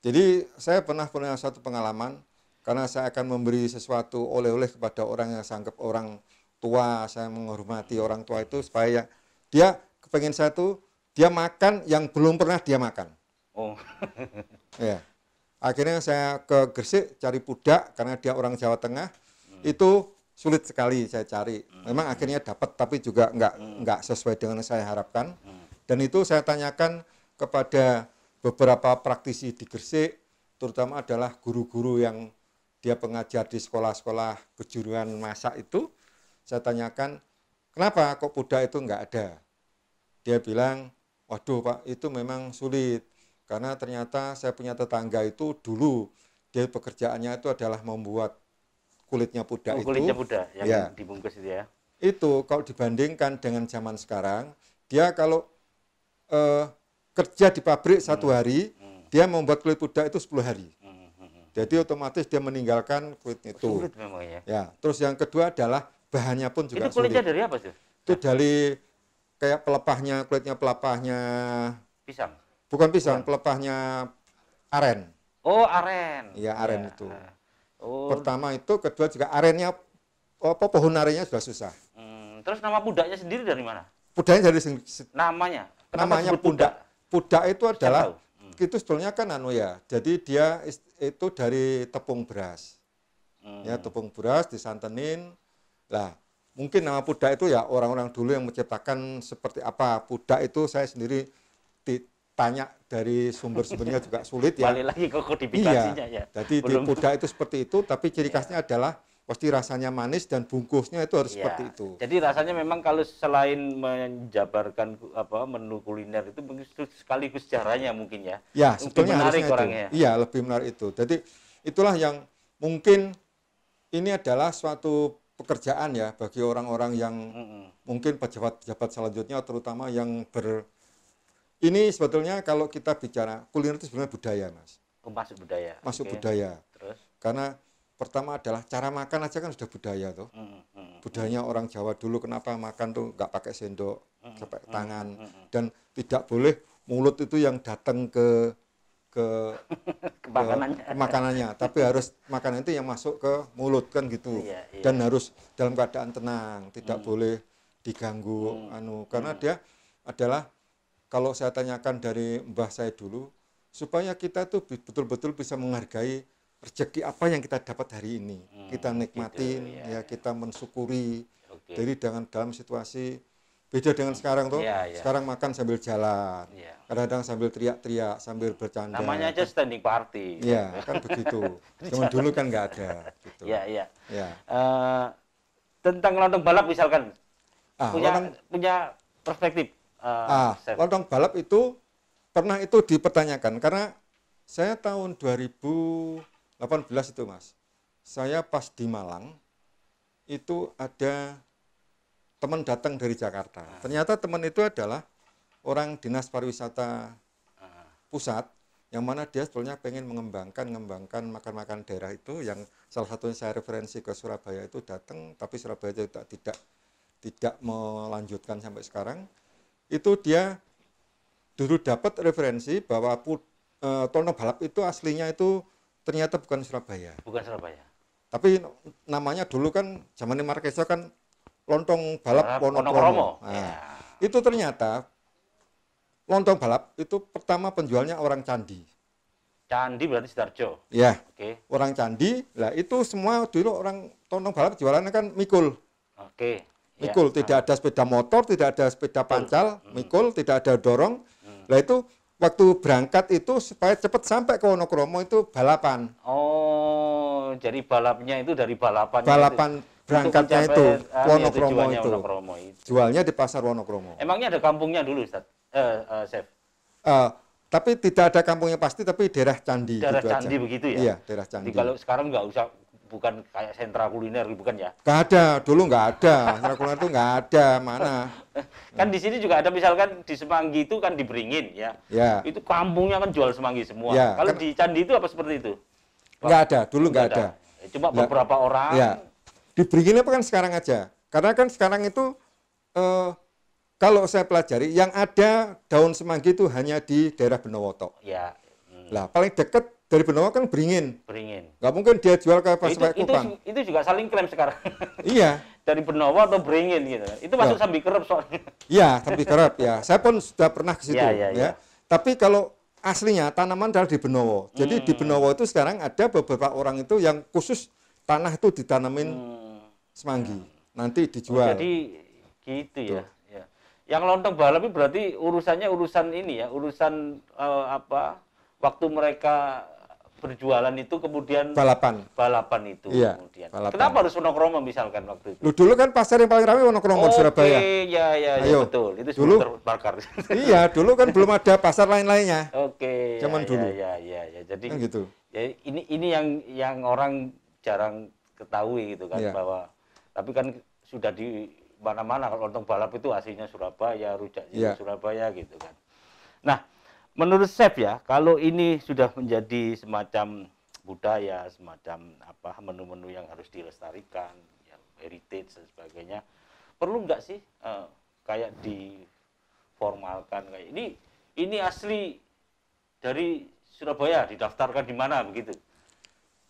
Jadi saya pernah punya satu pengalaman karena saya akan memberi sesuatu oleh-oleh kepada orang yang sanggup orang tua. Saya menghormati orang tua itu supaya dia kepengen satu, dia makan yang belum pernah dia makan. Oh. (laughs) ya. Akhirnya saya ke Gresik cari pudak karena dia orang Jawa Tengah. Hmm. Itu sulit sekali saya cari. Hmm. Memang hmm. akhirnya dapat tapi juga nggak hmm. nggak sesuai dengan yang saya harapkan. Dan itu saya tanyakan kepada beberapa praktisi di Gresik, terutama adalah guru-guru yang dia pengajar di sekolah-sekolah kejuruan masak itu. Saya tanyakan, kenapa kok puda itu nggak ada? Dia bilang, waduh Pak, itu memang sulit. Karena ternyata saya punya tetangga itu dulu dia pekerjaannya itu adalah membuat kulitnya pudak oh, itu. Kulitnya puda yang ya, dibungkus itu ya. Itu kalau dibandingkan dengan zaman sekarang, dia kalau eh, kerja di pabrik hmm. satu hari, hmm. dia membuat kulit pudak itu 10 hari. Hmm, hmm, hmm, hmm. Jadi otomatis dia meninggalkan kulit oh, itu. sulit memang ya. ya. Terus yang kedua adalah bahannya pun juga itu kulitnya sulit. dari apa sih? Itu dari kayak pelepahnya, kulitnya pelepahnya... pisang. Bukan pisang, Bukan. pelepahnya aren. Oh, aren. Iya, aren ya. itu. Ah. Oh. Pertama itu, kedua juga arennya apa pohon arennya sudah susah. Hmm. Terus nama pudaknya sendiri dari mana? pudaknya dari namanya. Kenapa namanya pudak pudak itu adalah hmm. itu sebetulnya kan anu ya. Jadi dia itu dari tepung beras. Hmm. Ya tepung beras disantenin. Lah, mungkin nama pudak itu ya orang-orang dulu yang menciptakan seperti apa pudak itu saya sendiri tanya dari sumber-sumbernya juga sulit ya. (laughs) Balik lagi ke kodifikasinya iya. ya. Jadi Belum. di kuda itu seperti itu, tapi ciri iya. khasnya adalah pasti rasanya manis dan bungkusnya itu harus iya. seperti itu. Jadi rasanya memang kalau selain menjabarkan apa menu kuliner itu sekaligus sejarahnya mungkin ya. Ya, sebetulnya menarik orangnya. Itu. Iya, lebih menarik itu. Jadi itulah yang mungkin ini adalah suatu pekerjaan ya bagi orang-orang yang mm -mm. mungkin pejabat-pejabat selanjutnya terutama yang ber ini sebetulnya kalau kita bicara kuliner itu sebenarnya budaya, Mas. Oh, masuk budaya. Masuk okay. budaya. Terus? Karena pertama adalah cara makan aja kan sudah budaya tuh. Hmm, hmm, hmm. Budayanya hmm. orang Jawa dulu kenapa makan tuh nggak pakai sendok, hmm, pakai hmm, tangan hmm, hmm. dan tidak boleh mulut itu yang datang ke ke, (laughs) ke, makanannya. ke makanannya, tapi harus makanan itu yang masuk ke mulut kan gitu. Iya, iya. Dan harus dalam keadaan tenang, tidak hmm. boleh diganggu hmm. anu karena hmm. dia adalah kalau saya tanyakan dari mbah saya dulu, supaya kita tuh betul-betul bisa menghargai rezeki apa yang kita dapat hari ini. Hmm, kita nikmatin, gitu, ya. ya kita mensyukuri. Okay. Jadi dengan dalam situasi beda dengan sekarang tuh. Ya, ya. Sekarang makan sambil jalan. kadang kadang ya. sambil teriak-teriak, sambil bercanda. Namanya aja standing party. Iya, kan begitu. Cuman (laughs) dulu kan nggak ada. Gitu. Ya, ya. ya. Uh, tentang lontong balap misalkan. Ah, punya, lontong... punya perspektif Uh, ah, ah lontong balap itu pernah itu dipertanyakan karena saya tahun 2018 itu mas, saya pas di Malang itu ada teman datang dari Jakarta. Ah. Ternyata teman itu adalah orang dinas pariwisata ah. pusat yang mana dia sebetulnya pengen mengembangkan mengembangkan makan-makan daerah itu yang salah satunya saya referensi ke Surabaya itu datang tapi Surabaya itu tidak tidak melanjutkan sampai sekarang itu dia dulu dapat referensi bahwa e, tono Balap itu aslinya itu ternyata bukan Surabaya. Bukan Surabaya. Tapi namanya dulu kan zaman Marquesa kan lontong balap Ponokromo. Nah, ya. Itu ternyata lontong balap itu pertama penjualnya orang Candi. Candi berarti Sidarjo. Ya. Oke. Okay. Orang Candi, lah itu semua dulu orang tono balap jualannya kan mikul. Oke. Okay. Ya. mikul ya. tidak ada sepeda motor tidak ada sepeda pancal hmm. mikul tidak ada dorong hmm. lah itu waktu berangkat itu supaya cepat sampai ke Wonokromo itu balapan oh jadi balapnya itu dari balapan balapan itu, berangkatnya ah, itu Wonokromo itu. Wonokromo itu jualnya di pasar Wonokromo emangnya ada kampungnya dulu Ustaz Uh, uh, Chef uh, tapi tidak ada kampungnya pasti tapi daerah candi daerah gitu candi aja. begitu ya iya daerah candi Jadi kalau sekarang nggak usah bukan kayak sentra kuliner gitu, bukan ya? Gak ada, dulu nggak ada. sentra kuliner itu nggak ada, mana? (laughs) kan di sini juga ada misalkan di Semanggi itu kan di ya. ya. Itu kampungnya kan jual semanggi semua. Ya. Kalau di Candi itu apa seperti itu? Nggak ada, dulu nggak ada. ada. Cuma ya. beberapa orang. Ya. Di apa kan sekarang aja? Karena kan sekarang itu eh, kalau saya pelajari yang ada daun semanggi itu hanya di daerah Benowoto. Ya. Hmm. Lah paling deket dari Benowo kan beringin. Beringin. Nggak mungkin dia jual ke pas itu, itu, itu juga saling klaim sekarang. (laughs) iya. Dari Benowo atau beringin gitu. Itu masuk ya. sambil kerap soalnya. Iya, sambil (laughs) kerap ya. Saya pun sudah pernah ke situ iya, iya, ya, ya, ya. ya. Tapi kalau aslinya tanaman adalah di Benowo. Jadi hmm. di Benowo itu sekarang ada beberapa orang itu yang khusus tanah itu ditanamin hmm. semanggi. Hmm. Nanti oh, dijual. Oh, jadi gitu ya. ya. Yang lontong balap berarti urusannya urusan ini ya, urusan uh, apa? waktu mereka berjualan itu kemudian balapan balapan itu iya, kemudian balapan. kenapa harus Wonokromo misalkan waktu itu Loh dulu kan pasar yang paling ramai Wonokromo okay, Surabaya iya iya ya, ya, ya betul itu dulu terbakar (laughs) iya dulu kan belum ada pasar lain-lainnya oke okay, zaman ya, dulu ya ya ya jadi kan gitu ya, ini ini yang yang orang jarang ketahui gitu kan iya. bahwa tapi kan sudah di mana-mana kalau untuk balap itu aslinya Surabaya, rujak iya. Surabaya gitu kan. Nah, menurut Chef ya, kalau ini sudah menjadi semacam budaya, semacam apa menu-menu yang harus dilestarikan, yang heritage dan sebagainya, perlu nggak sih uh, kayak diformalkan kayak ini ini asli dari Surabaya didaftarkan di mana begitu?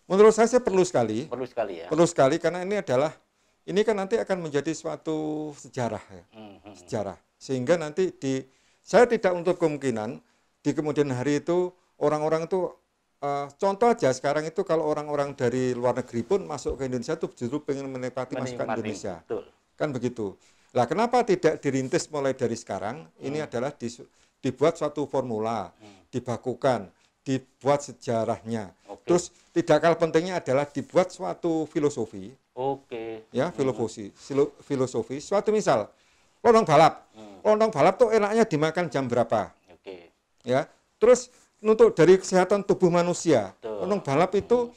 Menurut saya, saya perlu sekali. Perlu sekali ya. Perlu sekali karena ini adalah ini kan nanti akan menjadi suatu sejarah ya, mm -hmm. sejarah sehingga nanti di saya tidak untuk kemungkinan di kemudian hari itu orang-orang itu uh, contoh aja sekarang itu kalau orang-orang dari luar negeri pun masuk ke Indonesia tuh justru pengen menikmati, masukan masakan Indonesia. Betul. Kan begitu. Lah kenapa tidak dirintis mulai dari sekarang? Hmm. Ini adalah di, dibuat suatu formula, hmm. dibakukan, dibuat sejarahnya. Okay. Terus tidak kalah pentingnya adalah dibuat suatu filosofi. Oke. Okay. Ya, hmm. filosofi, hmm. filosofi. Suatu misal, lontong balap. Hmm. Lontong balap tuh enaknya dimakan jam berapa? ya terus untuk dari kesehatan tubuh manusia untuk balap itu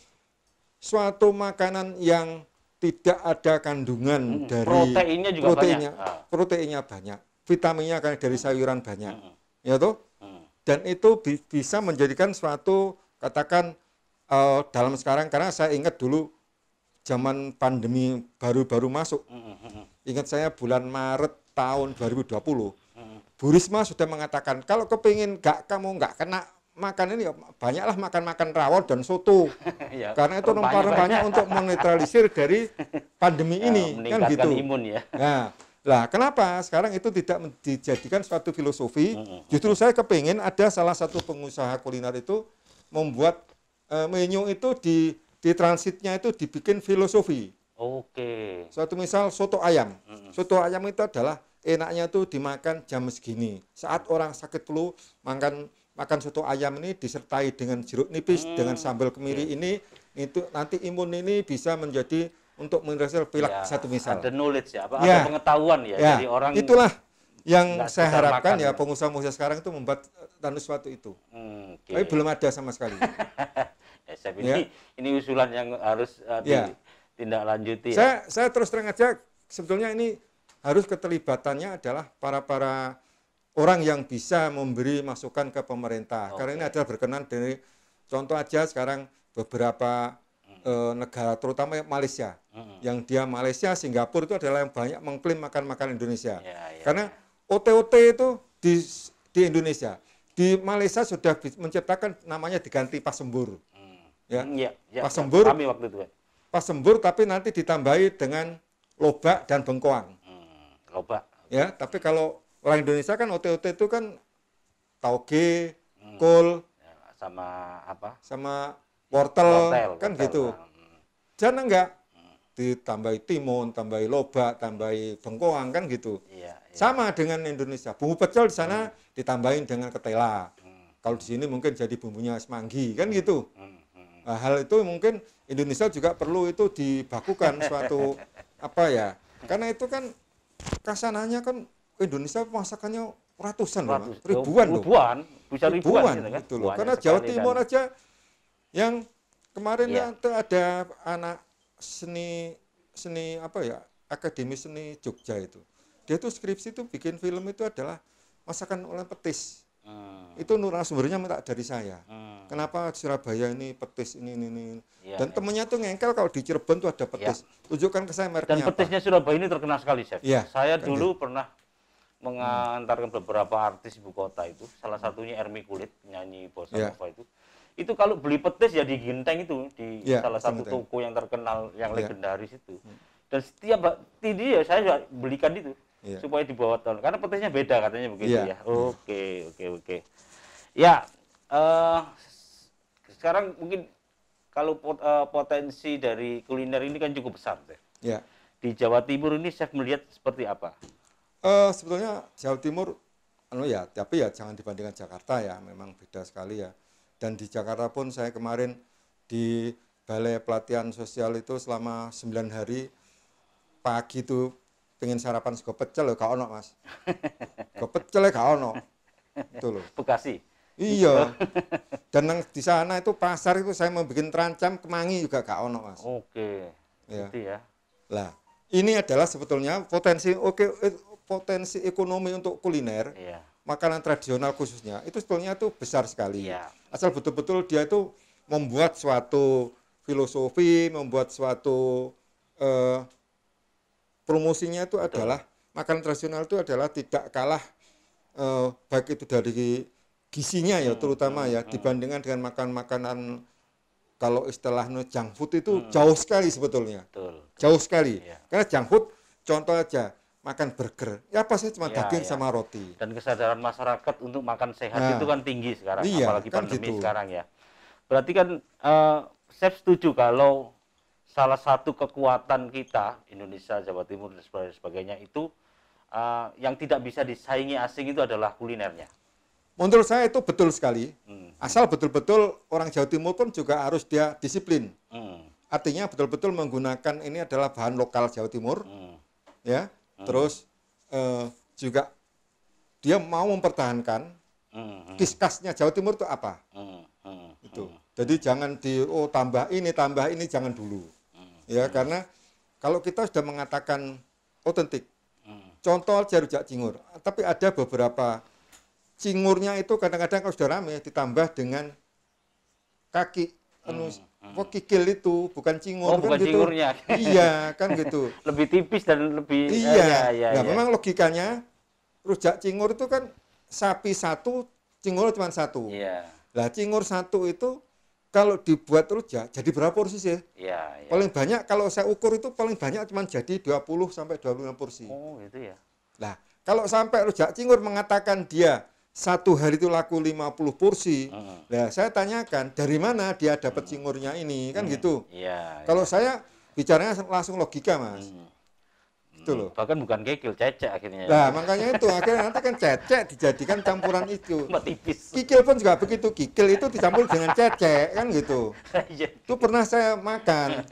suatu makanan yang tidak ada kandungan hmm, dari proteinnya juga proteinnya, banyak ah. proteinnya banyak vitaminnya kan dari sayuran banyak hmm. hmm. ya tuh hmm. dan itu bi bisa menjadikan suatu katakan uh, dalam sekarang karena saya ingat dulu zaman pandemi baru-baru masuk hmm, hmm, ingat saya bulan Maret tahun 2020 Bu Risma sudah mengatakan kalau kepingin gak kamu gak kena makan ini ya banyaklah makan-makan rawon dan soto (laughs) ya, karena itu rempah-rempahnya untuk menetralisir dari pandemi ya, (laughs) ini nah, kan gitu imun ya nah lah kenapa sekarang itu tidak dijadikan suatu filosofi justru saya kepingin ada salah satu pengusaha kuliner itu membuat uh, menu itu di di transitnya itu dibikin filosofi oke suatu misal soto ayam soto ayam itu adalah enaknya tuh dimakan jam segini. Saat orang sakit flu makan makan soto ayam ini disertai dengan jeruk nipis hmm. dengan sambal kemiri yeah. ini itu nanti imun ini bisa menjadi untuk menyelesaikan pilek ya, satu misal. Ada knowledge ya, apa ya. ada pengetahuan ya, ya. Jadi orang itulah yang saya harapkan ya, ya pengusaha-pengusaha sekarang itu membuat eh, tanu suatu itu. Hmm, okay. Tapi belum ada sama sekali. (laughs) Ya, ya, ini, ya. ini, usulan yang harus uh, ya. ditindaklanjuti. Ya. Saya, saya terus terang aja sebetulnya ini harus keterlibatannya adalah para-para orang yang bisa memberi masukan ke pemerintah. Okay. Karena ini adalah berkenan dari contoh aja sekarang beberapa hmm. e, negara terutama Malaysia. hmm. Yang dia Malaysia, Singapura itu adalah yang banyak mengklaim makan-makan Indonesia. Yeah, yeah. Iya. Karena OTOT itu di di Indonesia. Di Malaysia sudah menciptakan namanya diganti pasembur. hmm. Ya. Hmm, yeah, yeah, pasembur. Yeah, iya. Pasembur tapi nanti ditambahi dengan lobak dan bengkoang. Coba. Ya, tapi kalau orang Indonesia kan OTOT itu kan tauge, hmm. kol, ya, sama apa? Sama wortel, kan wortel, gitu. Hmm. Jangan enggak ditambahi timun, tambahi lobak, tambahi bengkoang kan gitu. Iya, iya. Sama dengan Indonesia. Bumbu pecel di sana hmm. ditambahin dengan ketela. Hmm. Kalau di sini mungkin jadi bumbunya semanggi kan hmm. gitu. Hmm. Nah, hal itu mungkin Indonesia juga perlu itu dibakukan suatu (laughs) apa ya? Karena itu kan kasananya kan Indonesia masakannya ratusan, Ratus, loh, ribuan, ribuan loh. bisa ribuan, ribuan gitu, kan. gitu loh. Karena ya, Jawa Timur kan. aja yang kemarin ya. itu ada anak seni seni apa ya akademis seni Jogja itu. Dia tuh skripsi itu bikin film itu adalah masakan oleh petis. Ah. itu Itu narasumbernya minta dari saya. Hmm. Kenapa Surabaya ini petis ini ini ini. Ya, Dan ya. temennya tuh ngengkel kalau di Cirebon tuh ada iya. petis. Ya. Tunjukkan ke saya mereknya. Dan petisnya apa. Surabaya ini terkenal sekali, Chef. Ya, saya kan dulu ya. pernah mengantarkan beberapa artis ibu kota itu, salah satunya Ermi Kulit, nyanyi bossa ya. nova itu. Itu kalau beli petis ya di Ginteng itu, di ya, salah satu toko yang terkenal, yang ya. legendaris itu. Hmm. Dan setiap tadi ya saya belikan itu yeah. supaya dibawa tol karena petisnya beda katanya begitu iya. ya oke oke oke ya uh, sekarang mungkin kalau pot, uh, potensi dari kuliner ini kan cukup besar deh. Yeah. di Jawa Timur ini chef melihat seperti apa uh, sebetulnya Jawa Timur anu ya tapi ya jangan dibandingkan Jakarta ya memang beda sekali ya dan di Jakarta pun saya kemarin di Balai Pelatihan Sosial itu selama 9 hari pagi itu pengen sarapan sego pecel loh ya gak ono mas (laughs) sego pecel ya gak ono itu loh. Bekasi iya (laughs) dan di sana itu pasar itu saya mau bikin terancam kemangi juga gak ono mas oke ya. Gitu ya lah ini adalah sebetulnya potensi oke eh, potensi ekonomi untuk kuliner iya. makanan tradisional khususnya itu sebetulnya itu besar sekali iya. asal betul-betul dia itu membuat suatu filosofi membuat suatu eh, promosinya itu adalah makanan tradisional itu adalah tidak kalah eh, baik itu dari gisinya ya hmm, terutama hmm, ya hmm. dibandingkan dengan makan-makanan kalau istilahnya junk food itu hmm. jauh sekali sebetulnya. Betul. Jauh sekali. Ya. Karena junk food contoh aja makan burger, ya sih cuma ya, daging ya. sama roti. Dan kesadaran masyarakat untuk makan sehat nah, itu kan tinggi sekarang, iya, apalagi kan pandemi gitu. sekarang ya. Berarti kan uh, saya setuju kalau salah satu kekuatan kita Indonesia Jawa Timur dan sebagainya itu uh, yang tidak bisa disaingi asing itu adalah kulinernya. Menurut saya itu betul sekali. Hmm. Asal betul-betul orang Jawa Timur pun juga harus dia disiplin. Hmm. Artinya betul-betul menggunakan ini adalah bahan lokal Jawa Timur, hmm. ya. Hmm. Terus uh, juga dia mau mempertahankan hmm, hmm. kiskasnya Jawa Timur itu apa? Hmm. Hmm. Itu. Hmm. Jadi jangan di oh tambah ini tambah ini jangan dulu ya hmm. karena kalau kita sudah mengatakan otentik hmm. contoh aja rujak cingur tapi ada beberapa cingurnya itu kadang-kadang kalau sudah rame ditambah dengan kaki penuh. hmm. Kok anu, hmm. kikil itu bukan cingur oh, kan bukan gitu. cingurnya. (laughs) iya, kan gitu. lebih tipis dan lebih Iya. Eh, iya ya, ya, nah, iya. memang logikanya rujak cingur itu kan sapi satu, cingur cuma satu. Iya. Lah cingur satu itu kalau dibuat rujak ya, jadi berapa porsi sih? Ya, ya. Paling banyak kalau saya ukur itu paling banyak cuma jadi 20 sampai 25 porsi. Oh, gitu ya. Nah, kalau sampai rujak cingur mengatakan dia satu hari itu laku 50 porsi. Uh hmm. -huh. Nah, saya tanyakan dari mana dia dapat uh cingurnya ini, kan uh hmm. -huh. gitu. Iya. kalau ya. saya bicaranya langsung logika, Mas. Uh -huh gitu loh. Bahkan bukan kikil, cecek akhirnya. Nah, makanya itu akhirnya nanti kan cecek dijadikan campuran itu. Tipis. Kikil pun juga begitu, kikil itu dicampur dengan cecek kan gitu. Iya. itu pernah saya makan.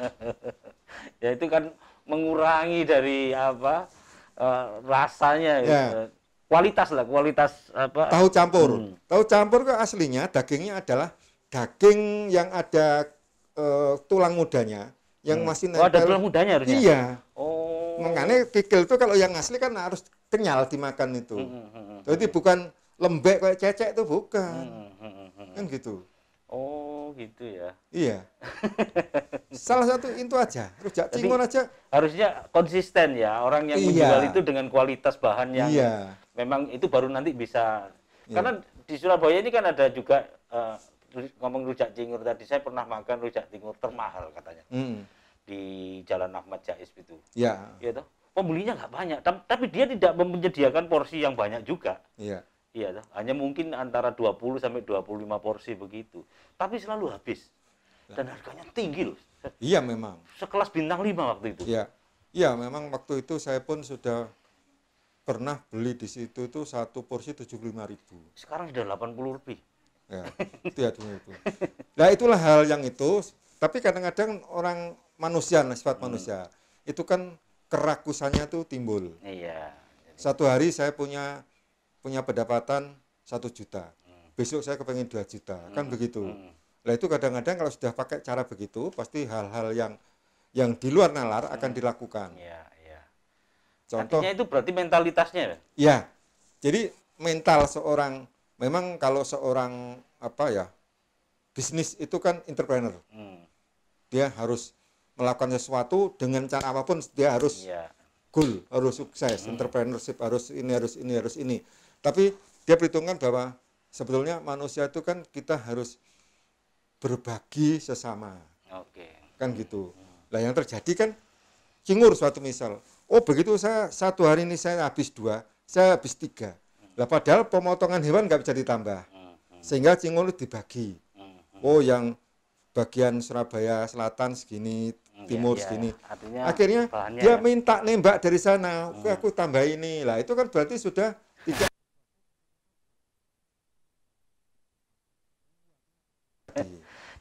ya itu kan mengurangi dari apa uh, rasanya ya. ya. Kualitas lah, kualitas apa? Tahu campur. Hmm. Tahu campur ke aslinya dagingnya adalah daging yang ada uh, tulang mudanya yang hmm. masih nempel. Oh, ada tulang mudanya harusnya. Iya. Makanya kikil itu kalau yang asli kan harus kenyal dimakan itu. Hmm, hmm, hmm, Jadi bukan lembek kayak cecek itu bukan. Kan gitu. Oh gitu ya. Iya. (laughs) Salah satu itu aja, rujak cingon aja. Harusnya konsisten ya orang yang iya. menjual itu dengan kualitas bahan yang iya. memang itu baru nanti bisa. Iya. Karena di Surabaya ini kan ada juga uh, ngomong rujak cingur tadi saya pernah makan rujak cingur termahal katanya. hmm di Jalan Ahmad Jais itu. Ya. Iya toh. Pembelinya nggak banyak, tapi dia tidak menyediakan porsi yang banyak juga. Iya. Iya toh. Hanya mungkin antara 20 sampai 25 porsi begitu. Tapi selalu habis. Ya. Dan harganya tinggi loh. Iya memang. Sekelas bintang 5 waktu itu. Iya. Iya, memang waktu itu saya pun sudah pernah beli di situ itu satu porsi 75.000. Sekarang sudah 80 lebih. Ya, itu ya itu. Nah, itulah hal yang itu tapi kadang-kadang orang manusia, nah, sifat hmm. manusia itu kan kerakusannya tuh timbul. Iya. Satu hari saya punya punya pendapatan satu juta. Hmm. Besok saya kepengen dua juta, kan hmm. kan begitu. Hmm. Nah itu kadang-kadang kalau sudah pakai cara begitu, pasti hal-hal yang yang di luar nalar hmm. akan dilakukan. Iya, iya. Contoh. Artinya itu berarti mentalitasnya. Ya? Iya. Jadi mental seorang memang kalau seorang apa ya bisnis itu kan entrepreneur. Hmm dia harus melakukan sesuatu dengan cara apapun dia harus yeah. goal harus sukses mm. entrepreneurship harus ini harus ini harus ini tapi dia perhitungkan bahwa sebetulnya manusia itu kan kita harus berbagi sesama okay. kan gitu lah yang terjadi kan cingur suatu misal oh begitu saya satu hari ini saya habis dua saya habis tiga lah padahal pemotongan hewan nggak bisa ditambah hmm, hmm. sehingga cingur dibagi hmm, oh yang bagian Surabaya Selatan segini, iya, timur iya, iya. segini. Artinya Akhirnya dia ya. minta nembak dari sana. Hmm. Aku tambah ini lah. Itu kan berarti sudah tidak.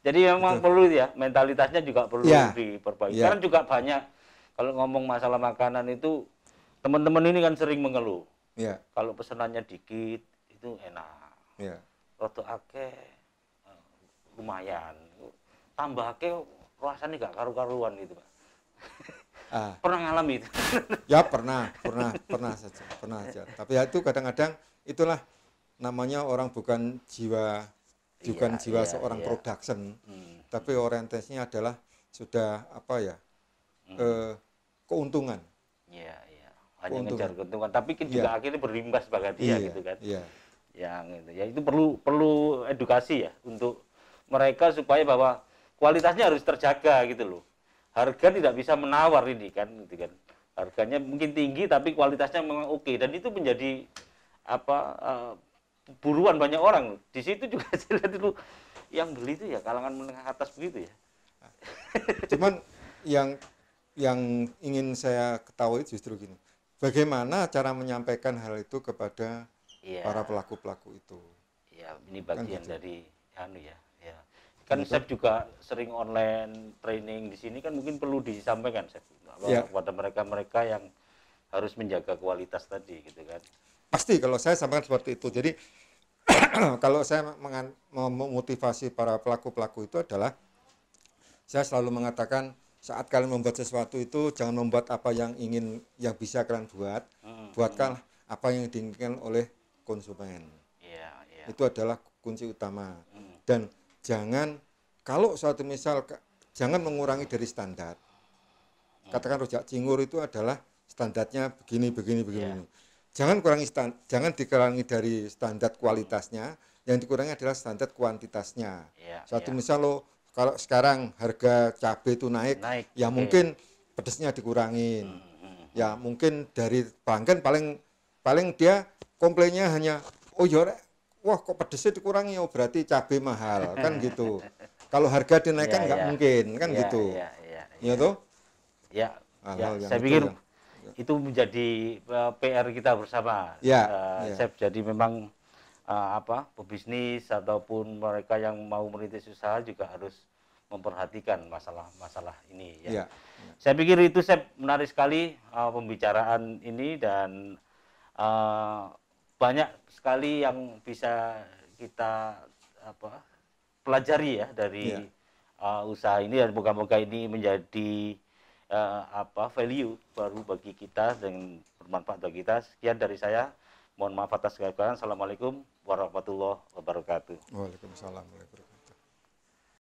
Jadi memang Betul. perlu ya mentalitasnya juga perlu ya. diperbaiki. Ya. juga banyak kalau ngomong masalah makanan itu teman-teman ini kan sering mengeluh. Ya. Kalau pesenannya dikit itu enak. Ya. Roto akeh lumayan tambah ke rasanya gak karu-karuan gitu, Pak. Ah. (laughs) Pernah ngalami itu? (laughs) ya pernah, pernah, pernah saja, pernah saja. Tapi ya itu kadang-kadang itulah namanya orang bukan jiwa bukan iya, jiwa iya, seorang iya. production, hmm. tapi orientasinya adalah sudah apa ya hmm. eh, keuntungan. ya ya Hanya keuntungan. ngejar keuntungan, tapi kan juga iya. akhirnya berimbas pada dia iya, gitu kan. Iya. Yang ya itu perlu perlu edukasi ya untuk mereka supaya bahwa kualitasnya harus terjaga gitu loh. Harga tidak bisa menawar ini kan gitu kan. Harganya mungkin tinggi tapi kualitasnya memang oke dan itu menjadi apa uh, buruan banyak orang. Di situ juga (laughs) saya lihat itu yang beli itu ya kalangan menengah atas begitu ya. (laughs) Cuman yang yang ingin saya ketahui justru gini. Bagaimana cara menyampaikan hal itu kepada ya. para pelaku-pelaku itu? Ya, ini kan bagian kan dari anu ya kan saya Chef juga sering online training di sini kan mungkin perlu disampaikan Sep ya. kepada mereka-mereka yang harus menjaga kualitas tadi gitu kan pasti kalau saya sampaikan seperti itu jadi (clears throat) kalau saya memotivasi para pelaku-pelaku itu adalah saya selalu mengatakan saat kalian membuat sesuatu itu jangan membuat apa yang ingin yang bisa kalian buat hmm, buatkan apa yang diinginkan oleh konsumen yeah, yeah. itu adalah kunci utama hmm. dan jangan kalau suatu misal jangan mengurangi dari standar. Katakan rujak cingur itu adalah standarnya begini begini begini. Yeah. Iya. Jangan kurangi stand, jangan dikurangi dari standar kualitasnya, yang dikurangi adalah standar kuantitasnya. Yeah, suatu yeah. misal lo kalau sekarang harga cabai itu naik, naik ya okay. mungkin pedesnya dikurangin. Mm hmm. Ya mungkin dari pelanggan paling paling dia komplainnya hanya oh yore ya, wah kok pedesnya dikurangi oh berarti cabai mahal kan (laughs) gitu. Kalau harga dinaikkan ya, nggak ya, ya. mungkin kan ya, gitu. Ya, ya, iya iya. Iya tuh. Ya. Nah, ya. Saya pikir yang... itu menjadi uh, e, PR kita bersama. Iya. uh, ya. Chef jadi memang uh, apa pebisnis ataupun mereka yang mau merintis usaha juga harus memperhatikan masalah-masalah ini Iya. ya. Saya pikir itu saya menarik sekali uh, pembicaraan ini dan uh, banyak sekali yang bisa kita apa pelajari ya dari yeah. uh, usaha ini dan moga-moga ini menjadi uh, apa value baru bagi kita dan bermanfaat bagi kita. Sekian dari saya. Mohon maaf atas kekurangan. Assalamualaikum warahmatullahi wabarakatuh. Waalaikumsalam warahmatullahi wabarakatuh.